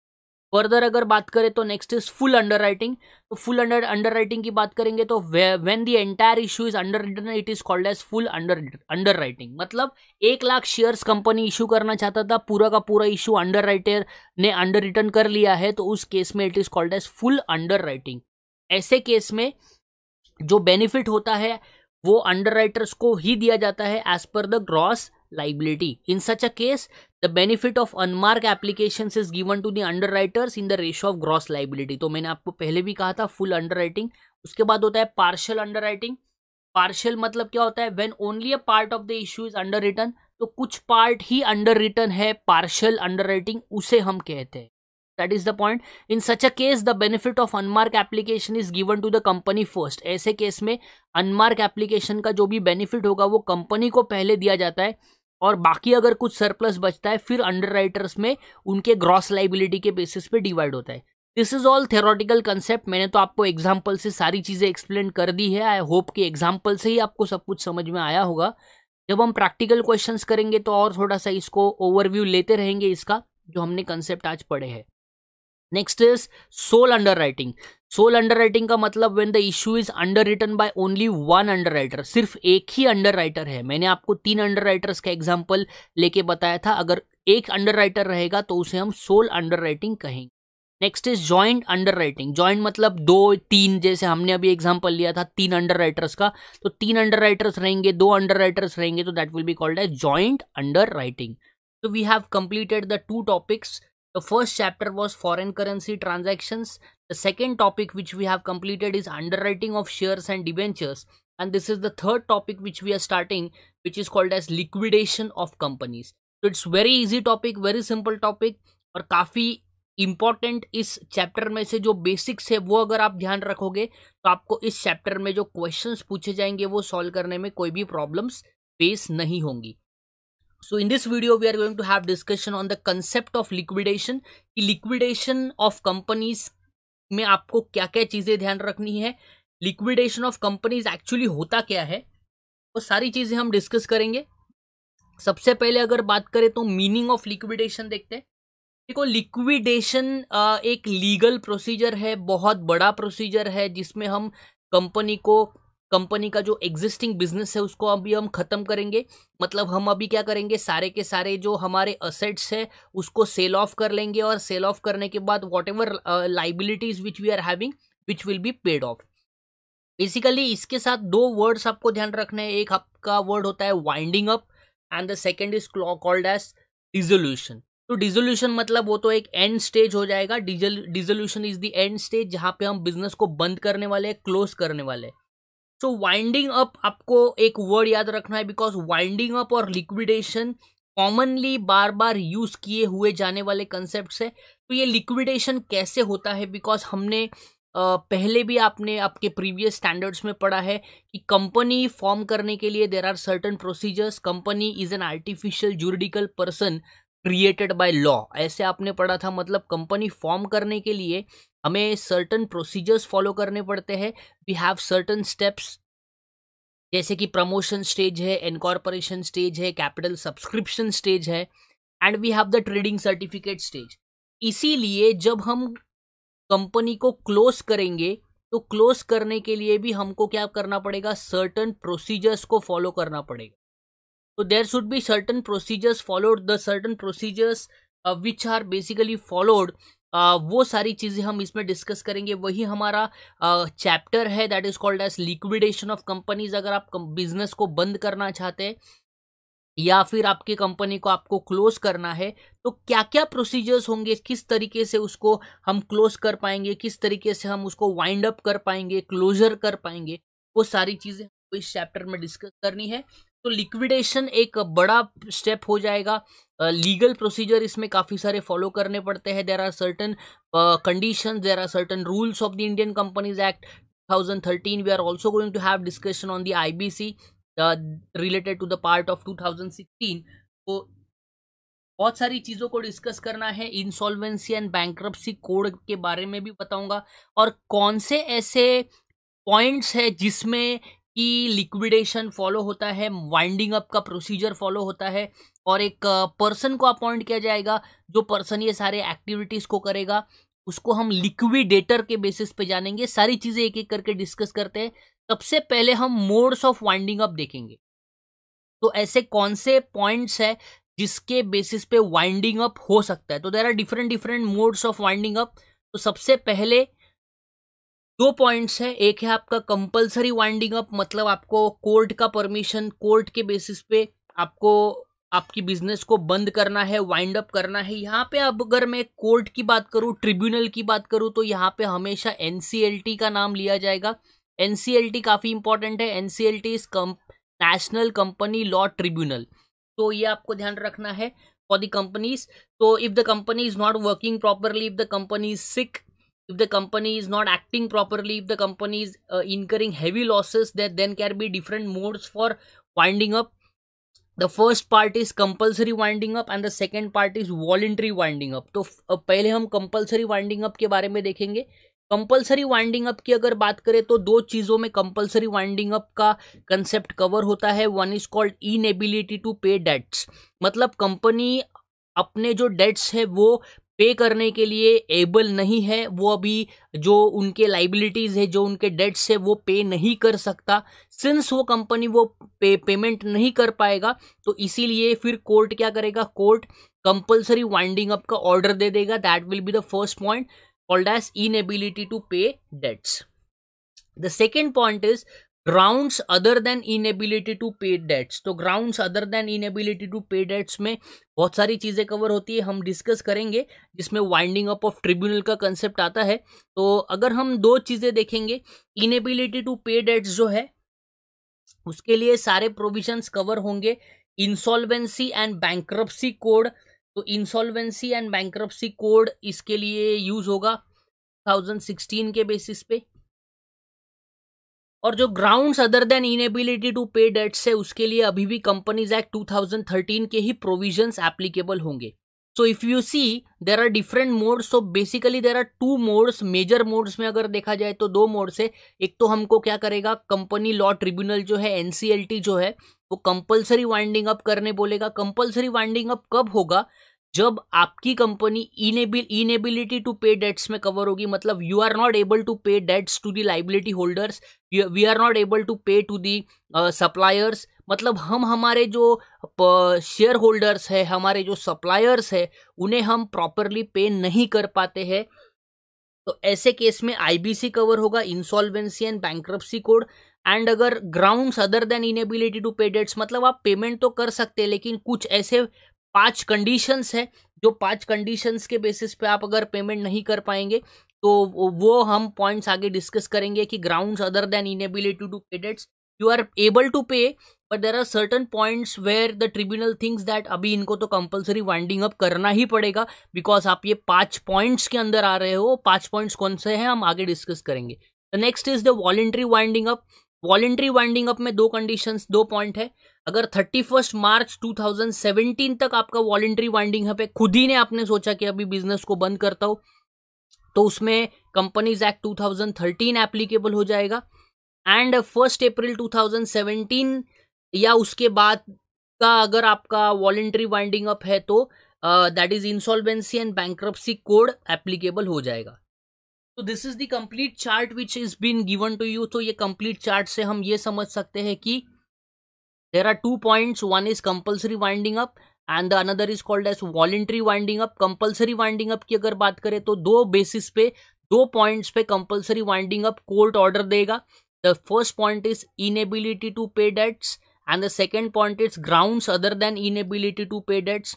further अगर बात करें तो next is full underwriting तो फुल अंडर अंडर राइटिंग की बात करेंगे तो when the entire issue is underwritten it is called as full under underwriting मतलब एक लाख शेयर्स कंपनी इशू करना चाहता था पूरा का पूरा इशू अंडर राइटर ने अंडर रिटर्न कर लिया है तो उस केस में it is called as full underwriting ऐसे केस में जो बेनिफिट होता है वो अंडर को ही दिया जाता है as per the gross liability in such a case the benefit of unmark application is given to the underwriters in the ratio of gross liability तो मैंने आपको पहले भी कहा था फुल अंडर राइटिंग उसके बाद होता है पार्शल अंडर राइटिंग पार्शल मतलब क्या होता है when only a part of the issue is underwritten तो कुछ पार्ट ही अंडर रिटर्न है पार्शल अंडर राइटिंग उसे हम कहते हैं that is the point in such a case the benefit of unmark application is given to the company first ऐसे केस में अनमार्क एप्लीकेशन का जो भी बेनिफिट होगा वो कंपनी को पहले दिया जाता है और बाकी अगर कुछ सरप्लस बचता है फिर अंडर में उनके ग्रॉस लाइबिलिटी के बेसिस पे डिवाइड होता है this is all theoretical concept मैंने तो आपको एग्जाम्पल से सारी चीज़ें एक्सप्लेन कर दी है आई होप कि एग्जाम्पल से ही आपको सब कुछ समझ में आया होगा जब हम प्रैक्टिकल क्वेश्चंस करेंगे तो और थोड़ा सा इसको ओवरव्यू लेते रहेंगे इसका जो हमने कंसेप्ट आज पढ़े हैं next is sole underwriting sole underwriting का मतलब when the issue is underwritten by only one underwriter सिर्फ एक ही अंडर राइटर है मैंने आपको तीन अंडर राइटर्स का एग्जाम्पल लेके बताया था अगर एक अंडर राइटर रहेगा तो उसे हम सोल अंडर राइटिंग कहेंगे next is joint underwriting joint मतलब दो तीन जैसे हमने अभी एग्जाम्पल लिया था तीन अंडर राइटर्स का तो तीन अंडर राइटर्स रहेंगे दो अंडर राइटर्स रहेंगे तो that will be called as joint underwriting तो we have completed the two topics The first chapter was foreign currency transactions. The second topic which we have completed is underwriting of shares and debentures. And this is the third topic which we are starting, which is called as liquidation of companies. So it's very easy topic, very simple topic और kafi इम्पॉर्टेंट इस चैप्टर में से जो बेसिक्स है वो अगर आप ध्यान रखोगे तो आपको इस चैप्टर में जो क्वेश्चंस पूछे जाएंगे वो सॉल्व करने में कोई भी प्रॉब्लम्स फेस नहीं होंगी so in this video we are going to have discussion on the concept of liquidation कि लिक्विडेशन ऑफ कंपनीज में आपको क्या क्या चीज़ें ध्यान रखनी है लिक्विडेशन ऑफ कंपनीज एक्चुअली होता क्या है वो सारी चीज़ें हम डिस्कस करेंगे सबसे पहले अगर बात करें तो मीनिंग ऑफ लिक्विडेशन देखते हैं देखो लिक्विडेशन एक लीगल प्रोसीजर है बहुत बड़ा प्रोसीजर है जिसमें हम कंपनी को कंपनी का जो एग्जिस्टिंग बिजनेस है उसको अभी हम ख़त्म करेंगे मतलब हम अभी क्या करेंगे सारे के सारे जो हमारे असेट्स है उसको सेल ऑफ कर लेंगे और सेल ऑफ करने के बाद whatever liabilities which we are having which will be paid off basically इसके साथ दो वर्ड्स आपको ध्यान रखने हैं एक आपका वर्ड होता है winding up and the second is called as dissolution तो डिजोल्यूशन मतलब वो तो एक एंड स्टेज हो जाएगा dissolution is the end stage जहाँ पे हम बिजनेस को बंद करने वाले हैं क्लोज करने वाले हैं सो वाइंडिंग अप आपको एक वर्ड याद रखना है बिकॉज वाइंडिंग अप और लिक्विडेशन कॉमनली बार बार यूज किए हुए जाने वाले कंसेप्ट है तो ये लिक्विडेशन कैसे होता है बिकॉज हमने Uh, पहले भी आपने आपके प्रीवियस स्टैंडर्ड्स में पढ़ा है कि कंपनी फॉर्म करने के लिए there are certain procedures company is an artificial juridical person created by law ऐसे आपने पढ़ा था मतलब कंपनी फॉर्म करने के लिए हमें सर्टन प्रोसीजर्स फॉलो करने पड़ते हैं वी हैव सर्टन स्टेप्स जैसे कि प्रमोशन स्टेज है इनकॉर्पोरेशन स्टेज है कैपिटल सब्सक्रिप्शन स्टेज है and we have the trading certificate stage इसीलिए जब हम कंपनी को क्लोज करेंगे तो क्लोज करने के लिए भी हमको क्या करना पड़ेगा सर्टन प्रोसीजर्स को फॉलो करना पड़ेगा तो there should be certain procedures followed the certain procedures which are basically followed वो सारी चीज़ें हम इसमें डिस्कस करेंगे वही हमारा चैप्टर है that is called as liquidation of companies अगर आप बिजनेस को बंद करना चाहते हैं या फिर आपकी कंपनी को आपको क्लोज करना है तो क्या क्या प्रोसीजर्स होंगे किस तरीके से उसको हम क्लोज कर पाएंगे किस तरीके से हम उसको वाइंड अप कर पाएंगे क्लोजर कर पाएंगे वो सारी चीज़ें इस चैप्टर में डिस्कस करनी है तो लिक्विडेशन एक बड़ा स्टेप हो जाएगा लीगल uh, प्रोसीजर इसमें काफ़ी सारे फॉलो करने पड़ते हैं there are certain condition there are certain rules of the Indian companies act 2013 we are also going to have discussion on the IBC uh, related to the part of 2016 तो बहुत सारी चीज़ों को डिस्कस करना है इंसॉल्वेंसी एंड बैंक्रप्सी कोड के बारे में भी बताऊंगा और कौन से ऐसे पॉइंट्स है जिसमें की लिक्विडेशन फॉलो होता है वाइंडिंग अप का प्रोसीजर फॉलो होता है और एक पर्सन को अपॉइंट किया जाएगा जो पर्सन ये सारे एक्टिविटीज़ को करेगा उसको हम लिक्विडेटर के बेसिस पे जानेंगे सारी चीज़ें एक एक करके डिस्कस करते हैं सबसे पहले हम मोड्स ऑफ वाइंडिंग अप देखेंगे तो ऐसे कौन से पॉइंट्स है जिसके बेसिस पे वाइंडिंग अप हो सकता है तो there are different different modes of winding up तो सबसे पहले दो पॉइंट्स है एक है आपका कंपलसरी वाइंडिंग अप मतलब आपको कोर्ट का परमिशन कोर्ट के बेसिस पे आपको आपकी बिजनेस को बंद करना है वाइंड अप करना है यहाँ पे अब अगर मैं कोर्ट की बात करूँ ट्रिब्यूनल की बात करूँ तो यहाँ पे हमेशा एन का नाम लिया जाएगा एन काफ़ी इंपॉर्टेंट है N C L T is come national company law tribunal तो ये आपको ध्यान रखना है फॉर द कंपनीज तो if the company is not working properly if the company is sick if the company is not acting properly if the company is uh, incurring heavy losses that then can be different modes for winding up the first part is compulsory winding up and the second part is voluntary winding up तो पहले हम compulsory winding up के बारे में देखेंगे कंपलसरी वाइंडिंग अप की अगर बात करें तो दो चीज़ों में कंपलसरी वाइंडिंग अप का कंसेप्ट कवर होता है one is called inability to pay debts मतलब कंपनी अपने जो डेट्स है वो पे करने के लिए एबल नहीं है वो अभी जो उनके लाइबिलिटीज़ है जो उनके डेट्स है वो पे नहीं कर सकता सिंस वो कंपनी वो पे पेमेंट नहीं कर पाएगा तो इसीलिए फिर कोर्ट क्या करेगा कोर्ट कंपलसरी वाइंडिंग अप का ऑर्डर दे देगा that will be the first point called as inability to pay debts the second point is grounds other than inability to pay debts तो grounds other than inability to pay debts में बहुत सारी चीज़ें कवर होती है हम डिस्कस करेंगे जिसमें वाइंडिंग अप ऑफ ट्रिब्यूनल का कंसेप्ट आता है तो अगर हम दो चीज़ें देखेंगे इनएबिलिटी टू पे डेट्स जो है उसके लिए सारे प्रोविजंस कवर होंगे इंसॉल्वेंसी एंड बैंक्रप्सी कोड तो इंसॉल्वेंसी एंड बैंक्रप्सी कोड इसके लिए यूज होगा 2016 के बेसिस पे और जो grounds other than inability to pay debts है उसके लिए अभी भी कंपनीज एक्ट 2013 के ही प्रोविजंस एप्लीकेबल होंगे so if you see there are different modes so basically there are two modes major modes में अगर देखा जाए तो दो मोड्स है एक तो हमको क्या करेगा कंपनी लॉ ट्रिब्यूनल जो है एनसीएलटी जो है वो कंपलसरी वाइंडिंग अप करने बोलेगा कंपलसरी वाइंडिंग अप कब होगा जब आपकी कंपनी इनेबिल इनेबिलिटी टू पे डेट्स में कवर होगी मतलब you are not able to pay debts to the liability holders we are not able to pay to the suppliers मतलब हम हमारे जो शेयर होल्डर्स है हमारे जो सप्लायर्स है उन्हें हम प्रॉपरली पे नहीं कर पाते हैं तो ऐसे केस में आईबीसी कवर होगा insolvency and bankruptcy code and अगर grounds other than inability to pay debts मतलब आप पेमेंट तो कर सकते हैं लेकिन कुछ ऐसे पांच कंडीशंस है जो पांच कंडीशंस के बेसिस पे आप अगर पेमेंट नहीं कर पाएंगे तो वो हम पॉइंट्स आगे डिस्कस करेंगे कि grounds other than inability to credits you are able to pay but there are certain points where the tribunal things that अभी इनको तो कंपलसरी वाइंडिंग अप करना ही पड़ेगा बिकॉज आप ये पांच पॉइंट्स के अंदर आ रहे हो पांच पॉइंट्स कौन से हैं हम आगे डिस्कस करेंगे the next is the voluntary winding up voluntary winding up में दो कंडीशंस दो पॉइंट है अगर थर्टी फर्स्ट मार्च 2017 तक आपका वॉलेंट्री वाइंडिंग अप है खुद ही ने आपने सोचा कि अभी बिजनेस को बंद करता हो तो उसमें कंपनीज एक्ट 2013 एप्लीकेबल हो जाएगा एंड फर्स्ट अप्रैल 2017 या उसके बाद का अगर आपका वॉलेंट्री वाइंडिंग अप है तो that is insolvency and bankruptcy code applicable हो जाएगा तो this is the complete chart which is been given to you तो ये कंप्लीट चार्ट से हम ये समझ सकते हैं कि there are two points one is compulsory winding up and the another is called as voluntary winding up compulsory winding up ki agar baat kare to do basis pe do points pe compulsory winding up court order dega the first point is inability to pay debts and the second point is grounds other than inability to pay debts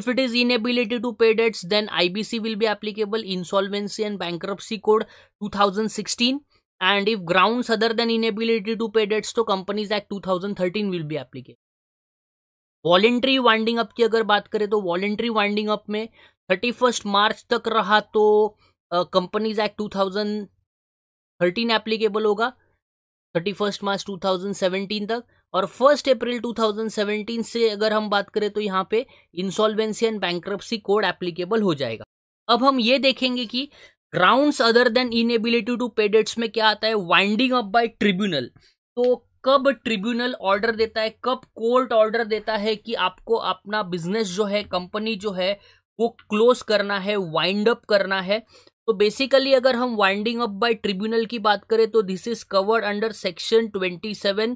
if it is inability to pay debts then ibc will be applicable insolvency and bankruptcy code 2016 and if grounds other than inability to pay debts to तो companies act 2013 will be applicable voluntary winding up की अगर बात करें तो वॉलेंट्री वाइंडिंग अप में थर्टी फर्स्ट मार्च तक रहा तो companies act two thousand thirteen applicable होगा thirty first March two thousand seventeen तक और first April two thousand seventeen से अगर हम बात करें तो यहाँ पे insolvency and bankruptcy code applicable हो जाएगा अब हम ये देखेंगे कि grounds other than inability to pay debts में क्या आता है वाइंडिंग अप बाय ट्रिब्यूनल तो कब ट्रिब्यूनल ऑर्डर देता है कब कोर्ट ऑर्डर देता है कि आपको अपना बिजनेस जो है कंपनी जो है वो क्लोज करना है वाइंड अप करना है तो बेसिकली अगर हम वाइंडिंग अप बाय ट्रिब्यूनल की बात करें तो this is covered under section twenty seven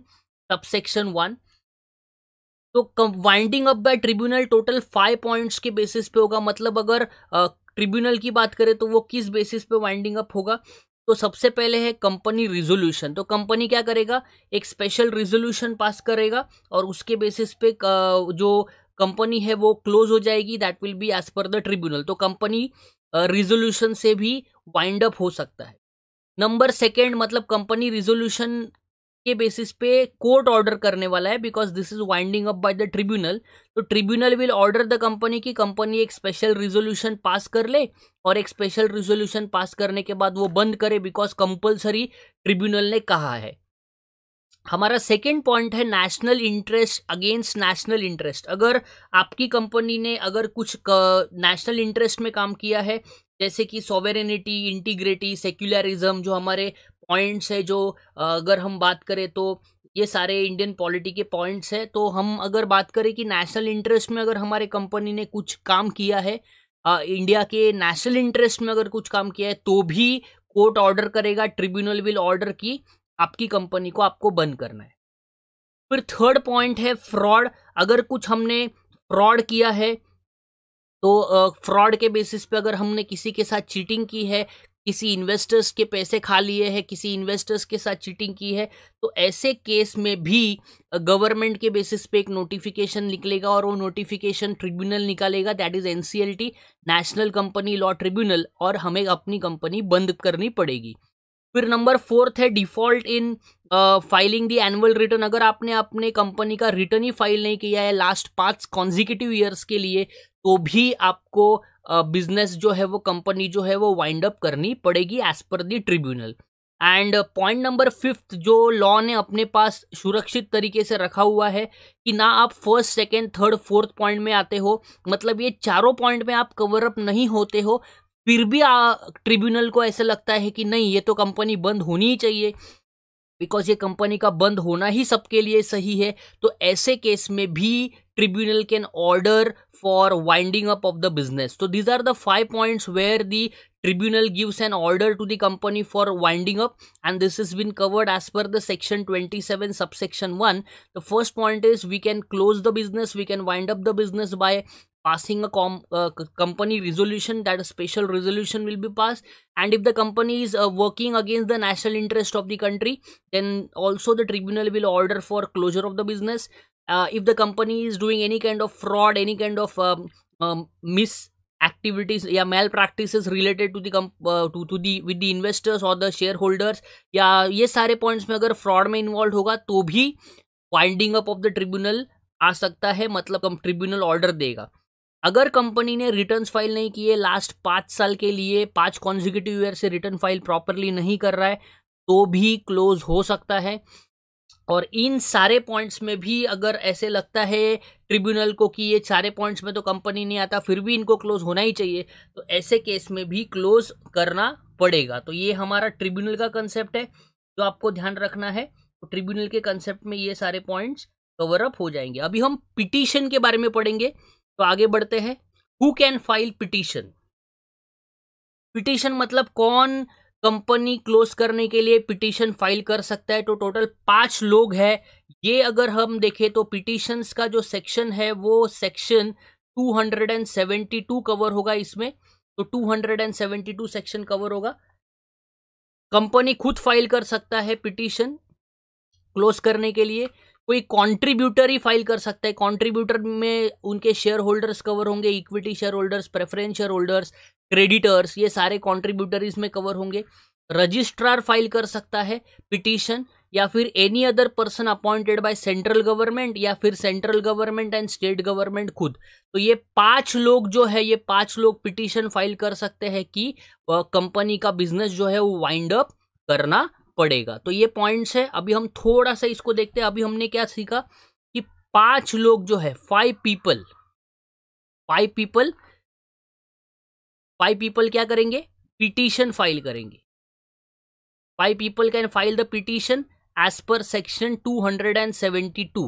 sub section one तो winding up by tribunal total five points के बेसिस पे होगा मतलब अगर ट्रिब्यूनल की बात करें तो वो किस बेसिस पे वाइंडिंग अप होगा तो सबसे पहले है कंपनी रिजोल्यूशन तो कंपनी क्या करेगा एक स्पेशल रिजोल्यूशन पास करेगा और उसके बेसिस पे जो कंपनी है वो क्लोज हो जाएगी that will be as per the tribunal तो कंपनी रिजोल्यूशन से भी वाइंड अप हो सकता है नंबर सेकेंड मतलब कंपनी रिजोल्यूशन के बेसिस पे कोर्ट ऑर्डर करने वाला है because this is winding up by the tribunal तो tribunal will order the company की कंपनी एक स्पेशल रिजोल्यूशन पास कर ले और एक स्पेशल रिजोल्यूशन पास करने के बाद वो बंद करे बिकॉज कंपल्सरी ट्रिब्यूनल ने कहा है हमारा सेकेंड पॉइंट है national interest against national interest अगर आपकी कंपनी ने अगर कुछ नेशनल इंटरेस्ट में काम किया है जैसे कि सॉवेरेनिटी इंटीग्रिटी सेक्युलरिज्म जो हमारे पॉइंट्स है जो अगर हम बात करें तो ये सारे इंडियन पॉलिटी के पॉइंट्स है तो हम अगर बात करें कि नेशनल इंटरेस्ट में अगर हमारे कंपनी ने कुछ काम किया है आ, इंडिया के नेशनल इंटरेस्ट में अगर कुछ काम किया है तो भी कोर्ट ऑर्डर करेगा ट्रिब्यूनल विल ऑर्डर की आपकी कंपनी को आपको बंद करना है फिर थर्ड पॉइंट है फ्रॉड अगर कुछ हमने फ्रॉड किया है तो फ्रॉड के बेसिस पे अगर हमने किसी के साथ चीटिंग की है किसी इन्वेस्टर्स के पैसे खा लिए हैं किसी इन्वेस्टर्स के साथ चीटिंग की है तो ऐसे केस में भी गवर्नमेंट के बेसिस पे एक नोटिफिकेशन निकलेगा और वो नोटिफिकेशन ट्रिब्यूनल निकालेगा that is NCLT national company law tribunal और हमें अपनी कंपनी बंद करनी पड़ेगी फिर नंबर फोर्थ है default in filing the annual return अगर आपने अपने कंपनी का रिटर्न ही फाइल नहीं किया है लास्ट पाँच कॉन्जिक्यूटिव ईयर्स के लिए तो भी आपको बिजनेस जो है वो कंपनी जो है वो वाइंड अप करनी पड़ेगी as per the tribunal and point number fifth जो लॉ ने अपने पास सुरक्षित तरीके से रखा हुआ है कि ना आप first second third fourth point में आते हो मतलब ये चारों पॉइंट में आप कवर अप नहीं होते हो फिर भी ट्रिब्यूनल को ऐसा लगता है कि नहीं ये तो कंपनी बंद होनी ही चाहिए बिकॉज ये कंपनी का बंद होना ही सबके लिए सही है तो ऐसे केस में भी tribunal can order for winding up of the business तो these are the five points where the tribunal gives an order to the company for winding up and this is been covered as per the section twenty seven subsection one the first point is we can close the business we can wind up the business by passing a com uh, company resolution that a special resolution will be passed and if the company is uh, working against the national interest of the country then also the tribunal will order for closure of the business uh, if the company is doing any kind of fraud any kind of um, um, mis activities या malpractices related to the uh, to to the with the investors or the shareholders ya yeah, ye sare points mein agar fraud mein involved hoga to bhi winding up of the tribunal आ सकता है मतलब हम ट्रिब्यूनल ऑर्डर देगा अगर कंपनी ने रिटर्न्स फाइल नहीं किए लास्ट पांच साल के लिए पांच कॉन्जिक्यूटिव ईयर से रिटर्न फाइल प्रॉपरली नहीं कर रहा है तो भी क्लोज हो सकता है और इन सारे पॉइंट्स में भी अगर ऐसे लगता है ट्रिब्यूनल को कि ये सारे पॉइंट्स में तो कंपनी नहीं आता फिर भी इनको क्लोज होना ही चाहिए तो ऐसे केस में भी क्लोज करना पड़ेगा तो ये हमारा ट्रिब्यूनल का कंसेप्ट है जो आपको ध्यान रखना है तो ट्रिब्यूनल के कंसेप्ट में ये सारे पॉइंट्स कवर अप हो जाएंगे अभी हम पिटीशन के बारे में पढ़ेंगे तो आगे बढ़ते हैं who can file petition petition मतलब कौन कंपनी क्लोज करने के लिए पिटीशन फाइल कर सकता है तो टोटल पांच लोग हैं ये अगर हम देखें तो पिटीशंस का जो सेक्शन है वो सेक्शन 272 कवर होगा इसमें तो 272 सेक्शन कवर होगा कंपनी खुद फाइल कर सकता है पिटीशन क्लोज करने के लिए कोई कॉन्ट्रीब्यूटर ही फाइल कर सकता है कॉन्ट्रीब्यूटर में उनके शेयर होल्डर्स कवर होंगे equity share holders preference share holders creditors ये सारे कॉन्ट्रीब्यूटर इसमें कवर होंगे रजिस्ट्रार फाइल कर सकता है पिटिशन या फिर any other person appointed by central government या फिर central government and state government खुद तो ये पांच लोग जो है ये पांच लोग पिटिशन फाइल कर सकते हैं कि कंपनी का बिजनेस जो है वो वाइंड अप करना पड़ेगा तो ये पॉइंट्स है अभी हम थोड़ा सा इसको देखते हैं अभी हमने क्या सीखा कि पांच लोग जो है five people five people five people क्या करेंगे पिटीशन फाइल करेंगे five people can file the petition as per section two hundred and seventy two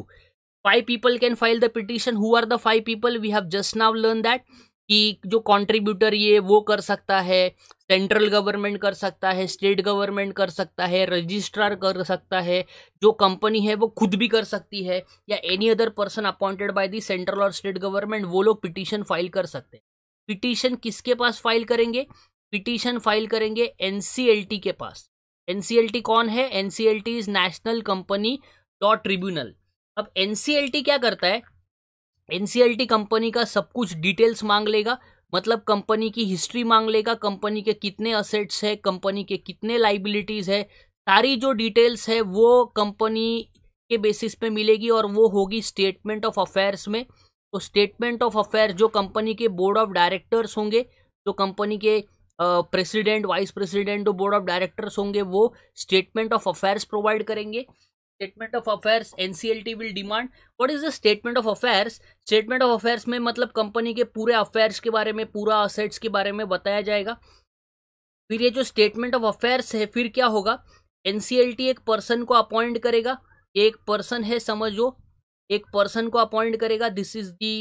five people can file the petition who are the five people we have just now learn that कि जो कंट्रीब्यूटर ये वो कर सकता है सेंट्रल गवर्नमेंट कर सकता है स्टेट गवर्नमेंट कर सकता है रजिस्ट्रार कर सकता है जो कंपनी है वो खुद भी कर सकती है या any other person appointed by the central और स्टेट गवर्नमेंट वो लोग पिटीशन फाइल कर सकते हैं पिटीशन किसके पास फाइल करेंगे पिटीशन फाइल करेंगे एन के पास एन कौन है N is national company law tribunal अब एन क्या करता है एन कंपनी का सब कुछ डिटेल्स मांग लेगा मतलब कंपनी की हिस्ट्री मांग लेगा कंपनी के कितने असेट्स है कंपनी के कितने लाइबिलिटीज़ है सारी जो डिटेल्स है वो कंपनी के बेसिस पे मिलेगी और वो होगी स्टेटमेंट ऑफ अफेयर्स में तो स्टेटमेंट ऑफ अफेयर जो कंपनी के बोर्ड ऑफ डायरेक्टर्स होंगे जो कंपनी के प्रेसिडेंट वाइस प्रेसिडेंट जो बोर्ड ऑफ डायरेक्टर्स होंगे वो स्टेटमेंट ऑफ अफेयर्स प्रोवाइड करेंगे statement of affairs NCLT will demand what is the statement of affairs statement of affairs में मतलब कंपनी के पूरे अफेयर्स के बारे में पूरा असेट्स के बारे में बताया जाएगा फिर ये जो स्टेटमेंट ऑफ अफेयर्स है फिर क्या होगा एनसीएलटी एक पर्सन को अपॉइंट करेगा एक पर्सन है समझो एक पर्सन को अपॉइंट करेगा this is the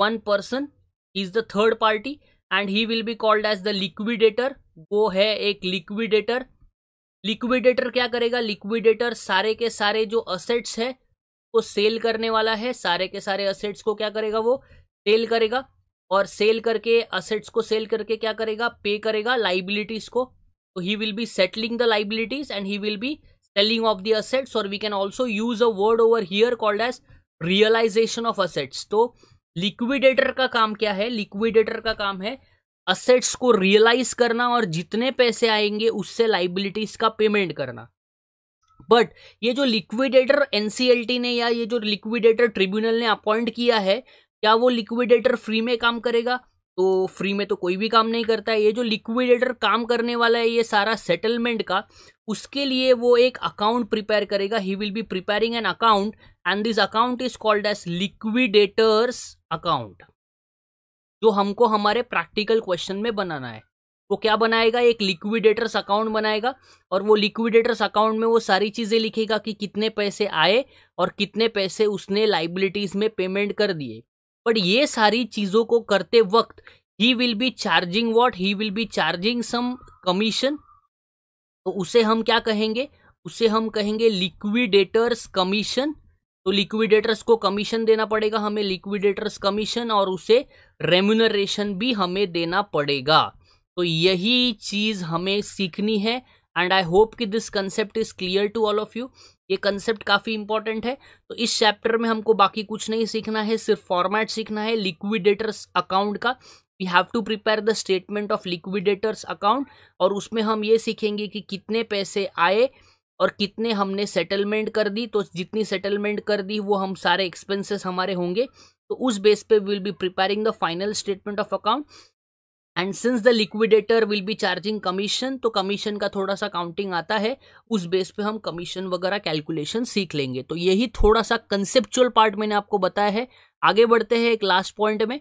one person is the third party and he will be called as the liquidator वो है एक लिक्विडेटर लिक्विडेटर क्या करेगा लिक्विडेटर सारे के सारे जो असेट्स है वो सेल करने वाला है सारे के सारे असेट्स को क्या करेगा वो सेल करेगा और सेल करके असेट्स को सेल करके क्या करेगा पे करेगा लाइबिलिटीज को तो he will be settling the liabilities and he will be selling off the assets और we can also use a word over here called as realisation of assets तो लिक्विडेटर का काम क्या है लिक्विडेटर का काम है असेट्स को रियलाइज करना और जितने पैसे आएंगे उससे लाइबिलिटीज का पेमेंट करना बट ये जो लिक्विडेटर एनसीएलटी ने या ये जो लिक्विडेटर ट्रिब्यूनल ने अपॉइंट किया है क्या वो लिक्विडेटर फ्री में काम करेगा तो फ्री में तो कोई भी काम नहीं करता है ये जो लिक्विडेटर काम करने वाला है ये सारा सेटलमेंट का उसके लिए वो एक अकाउंट प्रिपेयर करेगा he will be preparing an account and this account is called as liquidator's account जो हमको हमारे प्रैक्टिकल क्वेश्चन में बनाना है वो क्या बनाएगा एक लिक्विडेटर्स अकाउंट बनाएगा और वो लिक्विडेटर्स अकाउंट में वो सारी चीज़ें लिखेगा कि कितने पैसे आए और कितने पैसे उसने लाइबिलिटीज़ में पेमेंट कर दिए बट ये सारी चीज़ों को करते वक्त he will be charging what he will be charging some commission तो उसे हम क्या कहेंगे उसे हम कहेंगे लिक्विडेटर्स कमीशन तो लिक्विडेटर्स को कमीशन देना पड़ेगा हमें लिक्विडेटर्स कमीशन और उसे रेम्यूनरेशन भी हमें देना पड़ेगा तो यही चीज़ हमें सीखनी है एंड आई होप कि this concept is clear to all of you ये कंसेप्ट काफ़ी इंपॉर्टेंट है तो इस चैप्टर में हमको बाकी कुछ नहीं सीखना है सिर्फ फॉर्मेट सीखना है लिक्विडेटर्स अकाउंट का we have to prepare the statement of liquidator's account और उसमें हम ये सीखेंगे कि कितने पैसे आए और कितने हमने सेटलमेंट कर दी तो जितनी सेटलमेंट कर दी वो हम सारे एक्सपेंसेस हमारे होंगे तो उस बेस पे will be preparing the final statement of account and since the liquidator will be charging commission तो कमीशन का थोड़ा सा काउंटिंग आता है उस बेस पे हम कमीशन वगैरह कैलकुलेशन सीख लेंगे तो यही थोड़ा सा कंसेप्चुअल पार्ट मैंने आपको बताया है आगे बढ़ते हैं एक लास्ट पॉइंट में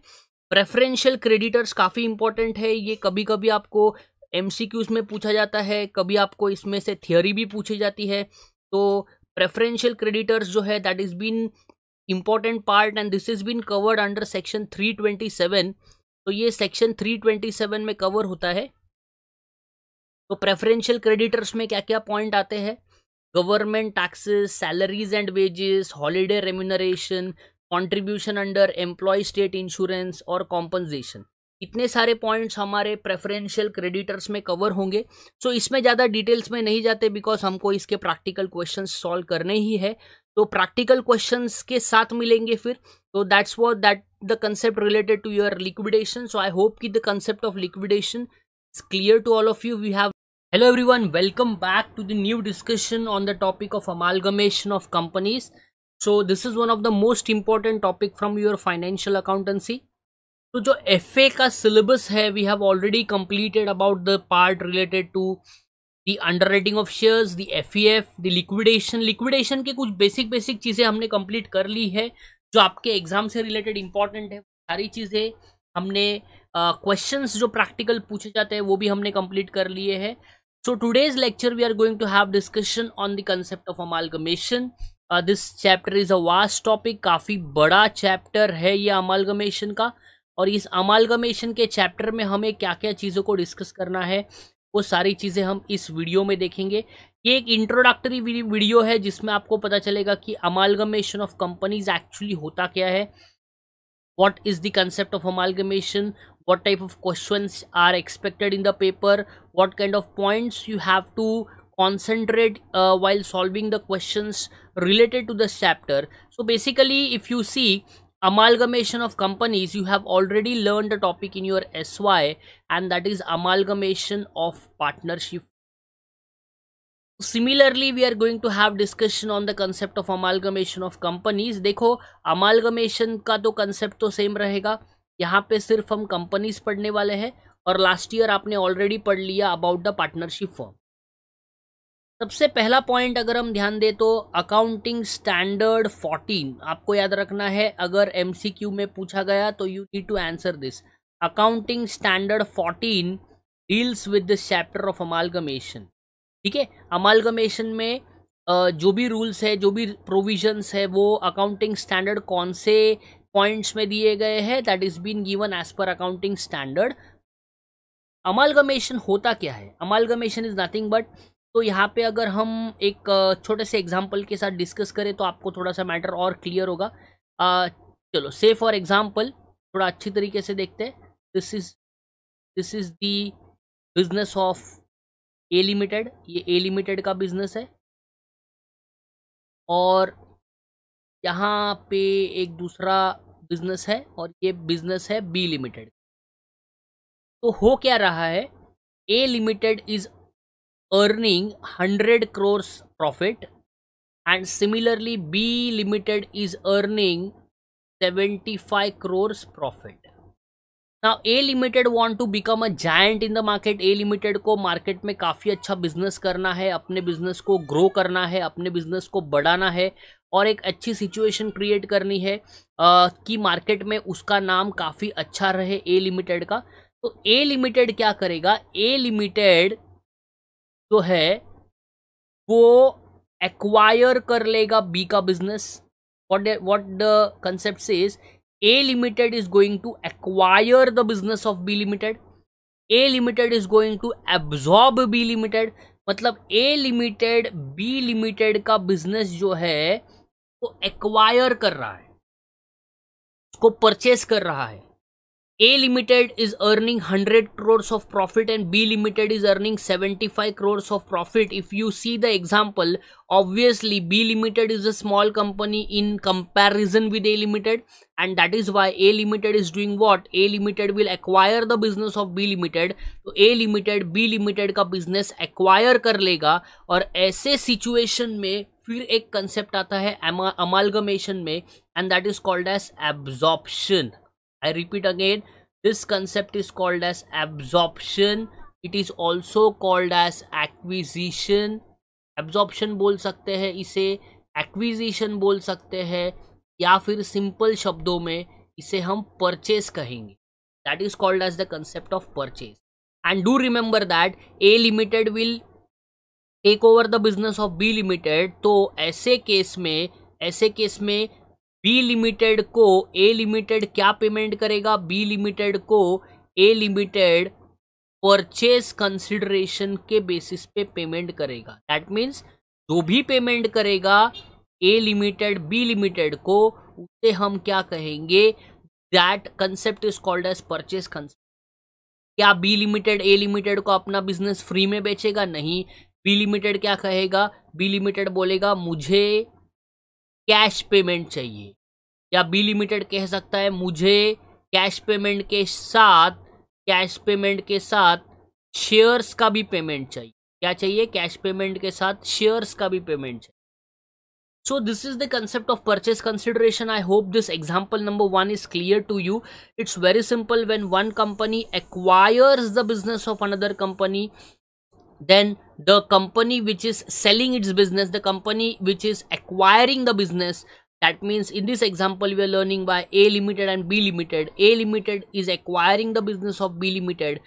प्रेफरेंशियल क्रेडिटर्स काफ़ी इंपॉर्टेंट है ये कभी कभी आपको एम में पूछा जाता है कभी आपको इसमें से थियोरी भी पूछी जाती है तो प्रेफरेंशियल क्रेडिटर्स जो है that is been important part and this is been covered under section 327 तो ये सेक्शन 327 में कवर होता है तो प्रेफरेंशियल क्रेडिटर्स में क्या क्या पॉइंट आते हैं government taxes salaries and wages holiday remuneration contribution under employ state insurance और कॉम्पनसेशन इतने सारे पॉइंट्स हमारे प्रेफरेंशियल क्रेडिटर्स में कवर होंगे सो so, इसमें ज़्यादा डिटेल्स में नहीं जाते बिकॉज हमको इसके प्रैक्टिकल क्वेश्चन सॉल्व करने ही है तो प्रैक्टिकल क्वेश्चन के साथ मिलेंगे फिर तो that's what that the concept related to your liquidation so I hope की the concept of liquidation is clear to all of you we have hello everyone welcome back to the new discussion on the topic of amalgamation of companies so this is one of the most important topic from your financial accountancy तो जो एफ ए का सिलेबस है we have already completed about the part related to the under rating of shares the F E F the liquidation liquidation के कुछ बेसिक बेसिक चीज़ें हमने कंप्लीट कर ली है जो आपके एग्जाम से रिलेटेड इंपॉर्टेंट है सारी चीज़ें हमने क्वेश्चंस uh, जो प्रैक्टिकल पूछे जाते हैं वो भी हमने कंप्लीट कर लिए हैं so today's lecture we are going to have discussion on the concept of amalgamation this chapter is a vast topic काफ़ी बड़ा चैप्टर है ये अमालगमेशन का और इस अमालगमेशन के चैप्टर में हमें क्या क्या चीज़ों को डिस्कस करना है वो सारी चीज़ें हम इस वीडियो में देखेंगे ये एक इंट्रोडक्टरी वीडियो है जिसमें आपको पता चलेगा कि अमालगमेशन ऑफ कंपनीज एक्चुअली होता क्या है what is the concept of amalgamation what type of question are expected in the paper what kind of points you have to concentrate while solving the question related to this chapter so basically if you see amalgamation of companies you have already learned a topic in your sy and that is amalgamation of partnership similarly we are going to have discussion on the concept of amalgamation of companies dekho amalgamation ka to concept to same rahega yahan pe sirf hum companies padhne wale hain aur last year aapne already पढ़ liya about the partnership form सबसे पहला पॉइंट अगर हम ध्यान दें तो अकाउंटिंग स्टैंडर्ड 14 आपको याद रखना है अगर एमसीक्यू में पूछा गया तो you need to answer this accounting standard 14 deals with the chapter of amalgamation ठीक है अमालगमेशन में जो भी रूल्स है जो भी प्रोविजंस है वो अकाउंटिंग स्टैंडर्ड कौन से पॉइंट्स में दिए गए हैं that is been given as per accounting standard amalgamation होता क्या है अमालगमेशन इज नथिंग बट तो यहाँ पे अगर हम एक छोटे से एग्जाम्पल के साथ डिस्कस करें तो आपको थोड़ा सा मैटर और क्लियर होगा आ, चलो से फॉर एग्जाम्पल थोड़ा अच्छी तरीके से देखते हैं this is this is the business of A limited ये ए लिमिटेड का बिजनेस है और यहाँ पे एक दूसरा बिजनेस है और ये बिजनेस है बी लिमिटेड तो हो क्या रहा है A limited is earning 100 crores profit and similarly B limited is earning 75 crores profit now A limited want to become a giant in the market A limited ko market mein kafi acha business karna hai apne business ko grow karna hai apne business ko badhana hai और एक अच्छी सिचुएशन क्रिएट करनी है आ, कि मार्केट में उसका नाम काफ़ी अच्छा रहे ए लिमिटेड का तो ए लिमिटेड क्या करेगा ए लिमिटेड जो है वो एक्वायर कर लेगा बी का business what what the concept is A limited is going to acquire the business of B limited A limited is going to absorb B limited मतलब ए लिमिटेड बी लिमिटेड का बिजनेस जो है वो एक्वायर कर रहा है उसको परचेस कर रहा है A Limited is earning 100 crores of profit and B Limited is earning 75 crores of profit. If you see the example, obviously B Limited is a small company in comparison with A Limited and that is why A Limited is doing what? A Limited will acquire the business of B Limited. So A Limited B Limited का business acquire कर लेगा और ऐसे situation में फिर एक concept आता है amalgamation में and that is called as absorption. i repeat again this concept is called as absorption it is also called as acquisition absorption बोल सकते हैं इसे acquisition बोल सकते हैं या फिर simple शब्दों में इसे हम purchase कहेंगे that is called as the concept of purchase and do remember that a limited will take over the business of B limited तो ऐसे केस में ऐसे केस में बी लिमिटेड को ए लिमिटेड क्या पेमेंट करेगा बी लिमिटेड को ए लिमिटेड परचेज कंसिडरेशन के बेसिस पे पेमेंट करेगा दैट मीन्स जो भी पेमेंट करेगा ए लिमिटेड बी लिमिटेड को उसे हम क्या कहेंगे that concept is called as purchase concept क्या बी लिमिटेड ए लिमिटेड को अपना बिजनेस फ्री में बेचेगा नहीं बी लिमिटेड क्या कहेगा बी लिमिटेड बोलेगा मुझे कैश पेमेंट चाहिए या बी लिमिटेड कह सकता है मुझे कैश पेमेंट के साथ कैश पेमेंट के साथ शेयर्स का भी पेमेंट चाहिए क्या चाहिए कैश पेमेंट के साथ शेयर्स का भी पेमेंट चाहिए so this is the concept of purchase consideration I hope this example number one is clear to you it's very simple when one company acquires the business of another company then the company which is selling its business the company which is acquiring the business that means in this example we are learning by a limited and b limited a limited is acquiring the business of b limited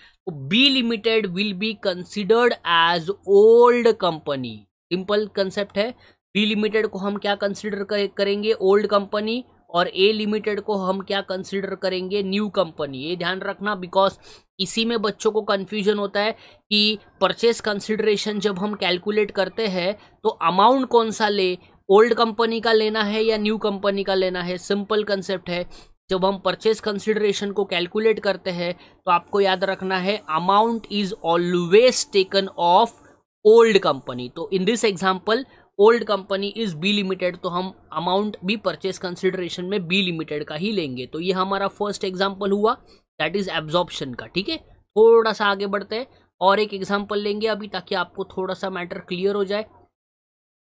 b limited will be considered as old company Simple concept है B Limited. को हम क्या consider करेंगे old company और ए लिमिटेड को हम क्या कंसिडर करेंगे न्यू कंपनी ये ध्यान रखना बिकॉज इसी में बच्चों को कन्फ्यूजन होता है कि परचेस कंसिडरेशन जब हम कैलकुलेट करते हैं तो अमाउंट कौन सा ले ओल्ड कंपनी का लेना है या न्यू कंपनी का लेना है सिंपल कंसेप्ट है जब हम परचेस कंसिडरेशन को कैलकुलेट करते हैं तो आपको याद रखना है amount is always taken of old company तो in this example old company is B limited तो हम अमाउंट भी परचेस कंसिडरेशन में बी लिमिटेड का ही लेंगे तो ये हमारा फर्स्ट एग्जाम्पल हुआ दैट इज एब्जॉर्बशन का ठीक है थोड़ा सा आगे बढ़ते हैं और एक एग्जाम्पल लेंगे अभी ताकि आपको थोड़ा सा मैटर क्लियर हो जाए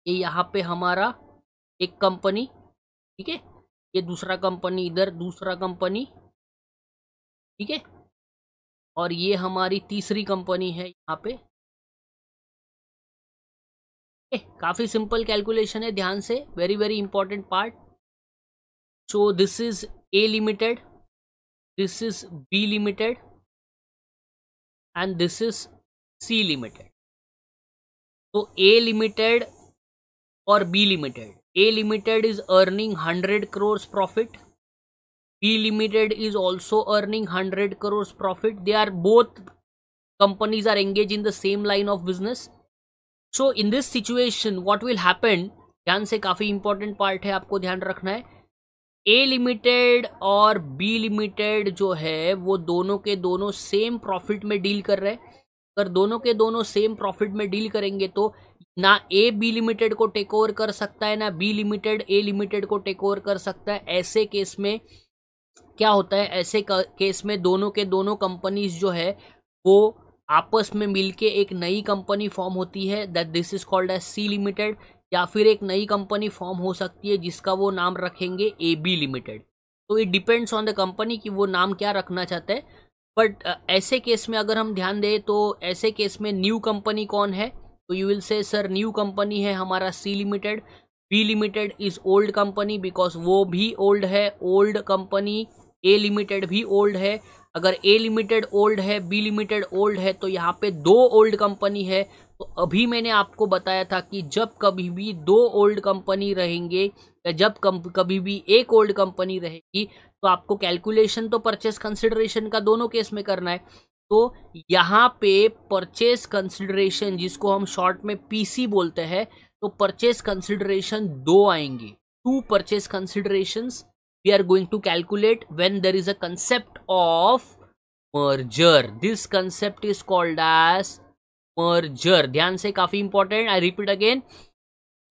ये यहाँ पे हमारा एक कंपनी ठीक है ये दूसरा कंपनी इधर दूसरा कंपनी ठीक है और ये हमारी तीसरी कंपनी है यहाँ पे काफ़ी सिंपल कैलकुलेशन है ध्यान से very very important part so this is A limited this is b limited and this is c limited so a limited or b limited a limited is earning 100 crores profit b limited is also earning 100 crores profit they are both companies are engaged in the same line of business so in this situation what will happen ध्यान से काफी इंपॉर्टेंट पार्ट है आपको ध्यान रखना है ए लिमिटेड और बी लिमिटेड जो है वो दोनों के दोनों सेम प्रॉफिट में डील कर रहे हैं अगर दोनों के दोनों सेम प्रॉफिट में डील करेंगे तो ना ए बी लिमिटेड को टेक ओवर कर सकता है ना बी लिमिटेड ए लिमिटेड को टेक ओवर कर सकता है ऐसे केस में क्या होता है ऐसे केस में दोनों के दोनों कंपनीज जो है वो आपस में मिलके एक नई कंपनी फॉर्म होती है that this is called as C limited या फिर एक नई कंपनी फॉर्म हो सकती है जिसका वो नाम रखेंगे ए बी लिमिटेड तो it depends on the company कि वो नाम क्या रखना चाहते हैं बट ऐसे केस में अगर हम ध्यान दें तो ऐसे केस में न्यू कंपनी कौन है तो you will say sir new company है हमारा C limited B limited is old company because वो भी ओल्ड है ओल्ड कंपनी ए लिमिटेड भी ओल्ड है अगर ए लिमिटेड ओल्ड है बी लिमिटेड ओल्ड है तो यहाँ पे दो ओल्ड कंपनी है अभी मैंने आपको बताया था कि जब कभी भी दो ओल्ड कंपनी रहेंगे या जब कभी भी एक ओल्ड कंपनी रहेगी तो आपको कैलकुलेशन तो परचेस कंसिडरेशन का दोनों केस में करना है तो यहाँ पे परचेस कंसिडरेशन जिसको हम शॉर्ट में पीसी बोलते हैं तो परचेस कंसिडरेशन दो आएंगे two purchase consideration we are going to calculate when there is a concept of merger this concept is called as merger ध्यान से काफी important I repeat again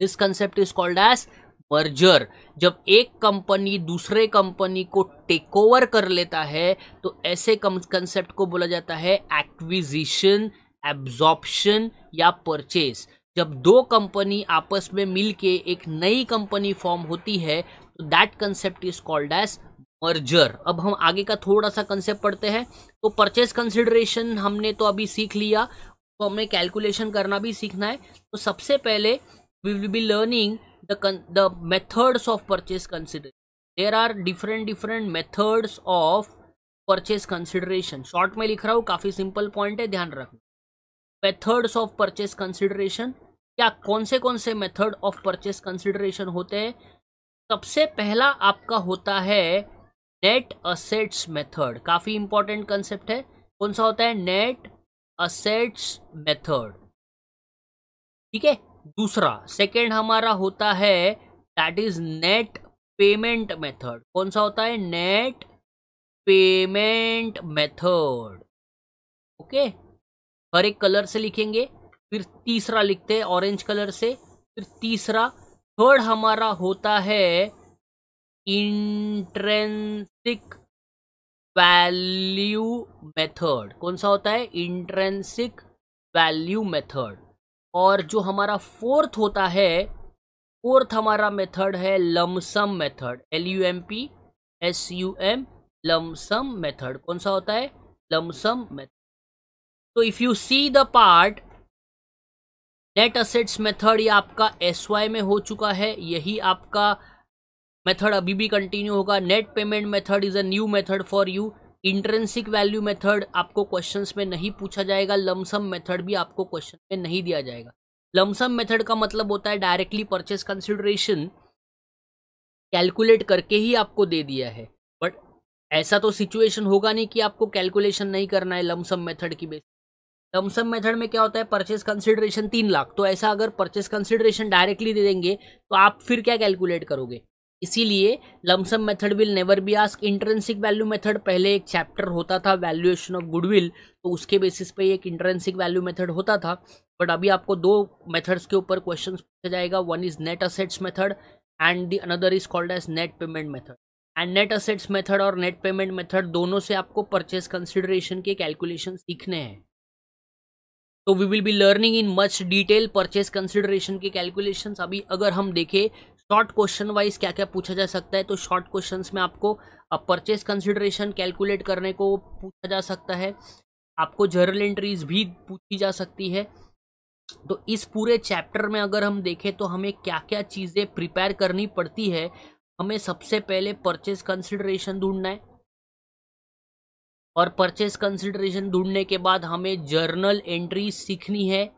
this concept is called as merger जब एक कंपनी दूसरे कंपनी को टेक ओवर कर लेता है तो ऐसे कंसेप्ट को बोला जाता है एक्विजिशन एब्जॉर्प्शन या परचेज जब दो कंपनी आपस में मिलके एक नई कंपनी फॉर्म होती है तो that concept is called as merger अब हम आगे का थोड़ा सा कंसेप्ट पढ़ते हैं तो परचेज कंसिडरेशन हमने तो अभी सीख लिया तो हमने कैलकुलेशन करना भी सीखना है तो सबसे पहले we will be learning the the methods of purchase consider there are different different methods of purchase consideration short में लिख रहा हूँ काफ़ी सिंपल पॉइंट है ध्यान रखना मेथड्स ऑफ परचेज कंसिडरेशन क्या कौन से कौन से मेथड ऑफ परचेज कंसिडरेशन होते हैं सबसे पहला आपका होता है नेट असेट्स मेथड काफ़ी इंपॉर्टेंट कंसेप्ट है कौन सा होता है नेट असेट्स मेथड ठीक है दूसरा सेकेंड हमारा होता है that is net payment method कौन सा होता है नेट पेमेंट मेथड ओके हर एक कलर से लिखेंगे फिर तीसरा लिखते हैं ऑरेंज कलर से फिर तीसरा थर्ड हमारा होता है इंट्रेंसिक वैल्यू मेथड कौन सा होता है इंट्रेंसिक वैल्यू मेथड और जो हमारा फोर्थ होता है फोर्थ हमारा मेथड है lump sum method L U M P S U M lump sum method कौन सा होता है लमसम मेथड तो if you see the part net assets method ये आपका एस वाई में हो चुका है यही आपका मेथड अभी भी कंटिन्यू होगा net payment method is a new method for you intrinsic value method आपको क्वेश्चन में नहीं पूछा जाएगा लमसम मेथड भी आपको क्वेश्चन में नहीं दिया जाएगा लमसम मेथड का मतलब होता है डायरेक्टली परचेस कंसिडरेशन कैलकुलेट करके ही आपको दे दिया है बट ऐसा तो सिचुएशन होगा नहीं कि आपको कैलकुलेशन नहीं करना है लमसम मेथड की बेस लमसम मेथड में क्या होता है परचेस कंसिडरेशन तीन लाख तो ऐसा अगर परचेस कंसिडरेशन डायरेक्टली दे देंगे तो आप फिर क्या कैलकुलेट करोगे इसीलिए lump sum method will never be ask intrinsic value method पहले एक चैप्टर होता था वैल्यूएशन ऑफ गुडविल तो उसके बेसिस पे एक इंटरेंसिक वैल्यू मेथड होता था बट अभी आपको दो मेथड्स के ऊपर क्वेश्चन पूछा जाएगा one is net assets method and the another is called as net payment method and net assets method और नेट पेमेंट मेथड दोनों से आपको परचेज कंसिडरेशन के कैलकुलेशन सीखने हैं तो we will be learning in much detail purchase consideration के कैलकुलेशन अभी अगर हम देखें शॉर्ट क्वेश्चन वाइज क्या क्या पूछा जा सकता है तो शॉर्ट क्वेश्चन में आपको परचेज कंसिडरेशन कैलकुलेट करने को पूछा जा सकता है आपको जर्नल एंट्रीज भी पूछी जा सकती है तो इस पूरे चैप्टर में अगर हम देखें तो हमें क्या क्या चीज़ें प्रिपेयर करनी पड़ती है हमें सबसे पहले परचेज कंसिडरेशन ढूंढना है और परचेज कंसिडरेशन ढूंढने के बाद हमें जर्नल एंट्री सीखनी है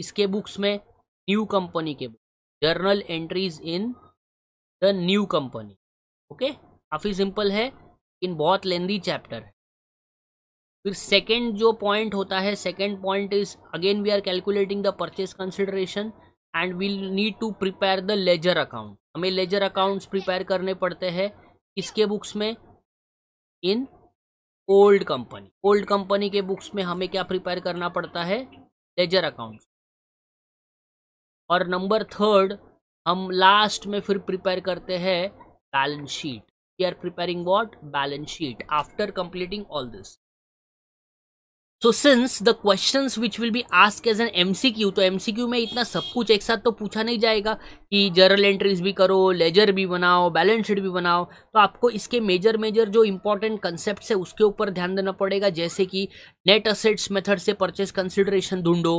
इसके बुक्स में न्यू कंपनी के book journal entries in the new company okay काफ़ी सिंपल है लेकिन बहुत लेंदी चैप्टर है फिर सेकेंड जो पॉइंट होता है second point is again we are calculating the purchase consideration and we'll need to prepare the ledger account हमें लेजर अकाउंट्स प्रिपेयर करने पड़ते हैं किसके बुक्स में in old company old company के बुक्स में हमें क्या प्रिपेयर करना पड़ता है लेजर अकाउंट्स और नंबर थर्ड हम लास्ट में फिर प्रिपेयर करते हैं balance sheet we are preparing what balance sheet after completing all this so since the question which will be ask as N M तो एम में इतना सब कुछ एक साथ तो पूछा नहीं जाएगा कि जर्नल एंट्रीज भी करो लेजर भी बनाओ बैलेंस शीट भी बनाओ तो आपको इसके मेजर मेजर जो इंपॉर्टेंट कंसेप्ट है उसके ऊपर ध्यान देना पड़ेगा जैसे कि नेट असेट्स मेथड से परचेस कंसिडरेशन ढूंढो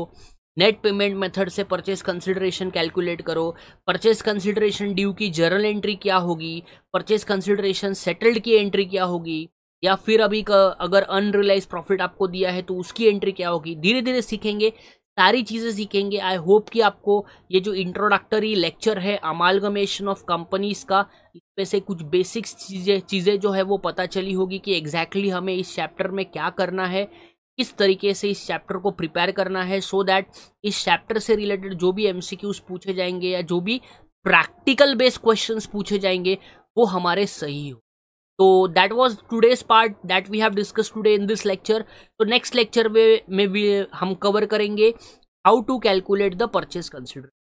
नेट पेमेंट मेथड से परचेज कंसिडरेशन कैलकुलेट करो परचेज कंसिडरेशन ड्यू की जर्नल एंट्री क्या होगी परचेस कंसिडरेशन सेटल्ड की एंट्री क्या होगी या फिर अभी का अगर अनरियलाइज प्रॉफिट आपको दिया है तो उसकी एंट्री क्या होगी धीरे धीरे सीखेंगे सारी चीज़ें सीखेंगे आई होप कि आपको ये जो इंट्रोडक्टरी लेक्चर है अमालगमेशन ऑफ कंपनीज का इसमें से कुछ बेसिक्स चीज़ें चीज़ें जो है वो पता चली होगी कि एग्जैक्टली exactly हमें इस चैप्टर में क्या करना है किस तरीके से इस चैप्टर को प्रिपेयर करना है सो so दैट इस चैप्टर से रिलेटेड जो भी एमसीक्यूज पूछे जाएंगे या जो भी प्रैक्टिकल बेस्ड क्वेश्चंस पूछे जाएंगे वो हमारे सही हो तो that was today's part that we have discuss today in this lecture तो नेक्स्ट लेक्चर में में भी हम कवर करेंगे how to calculate the purchase consider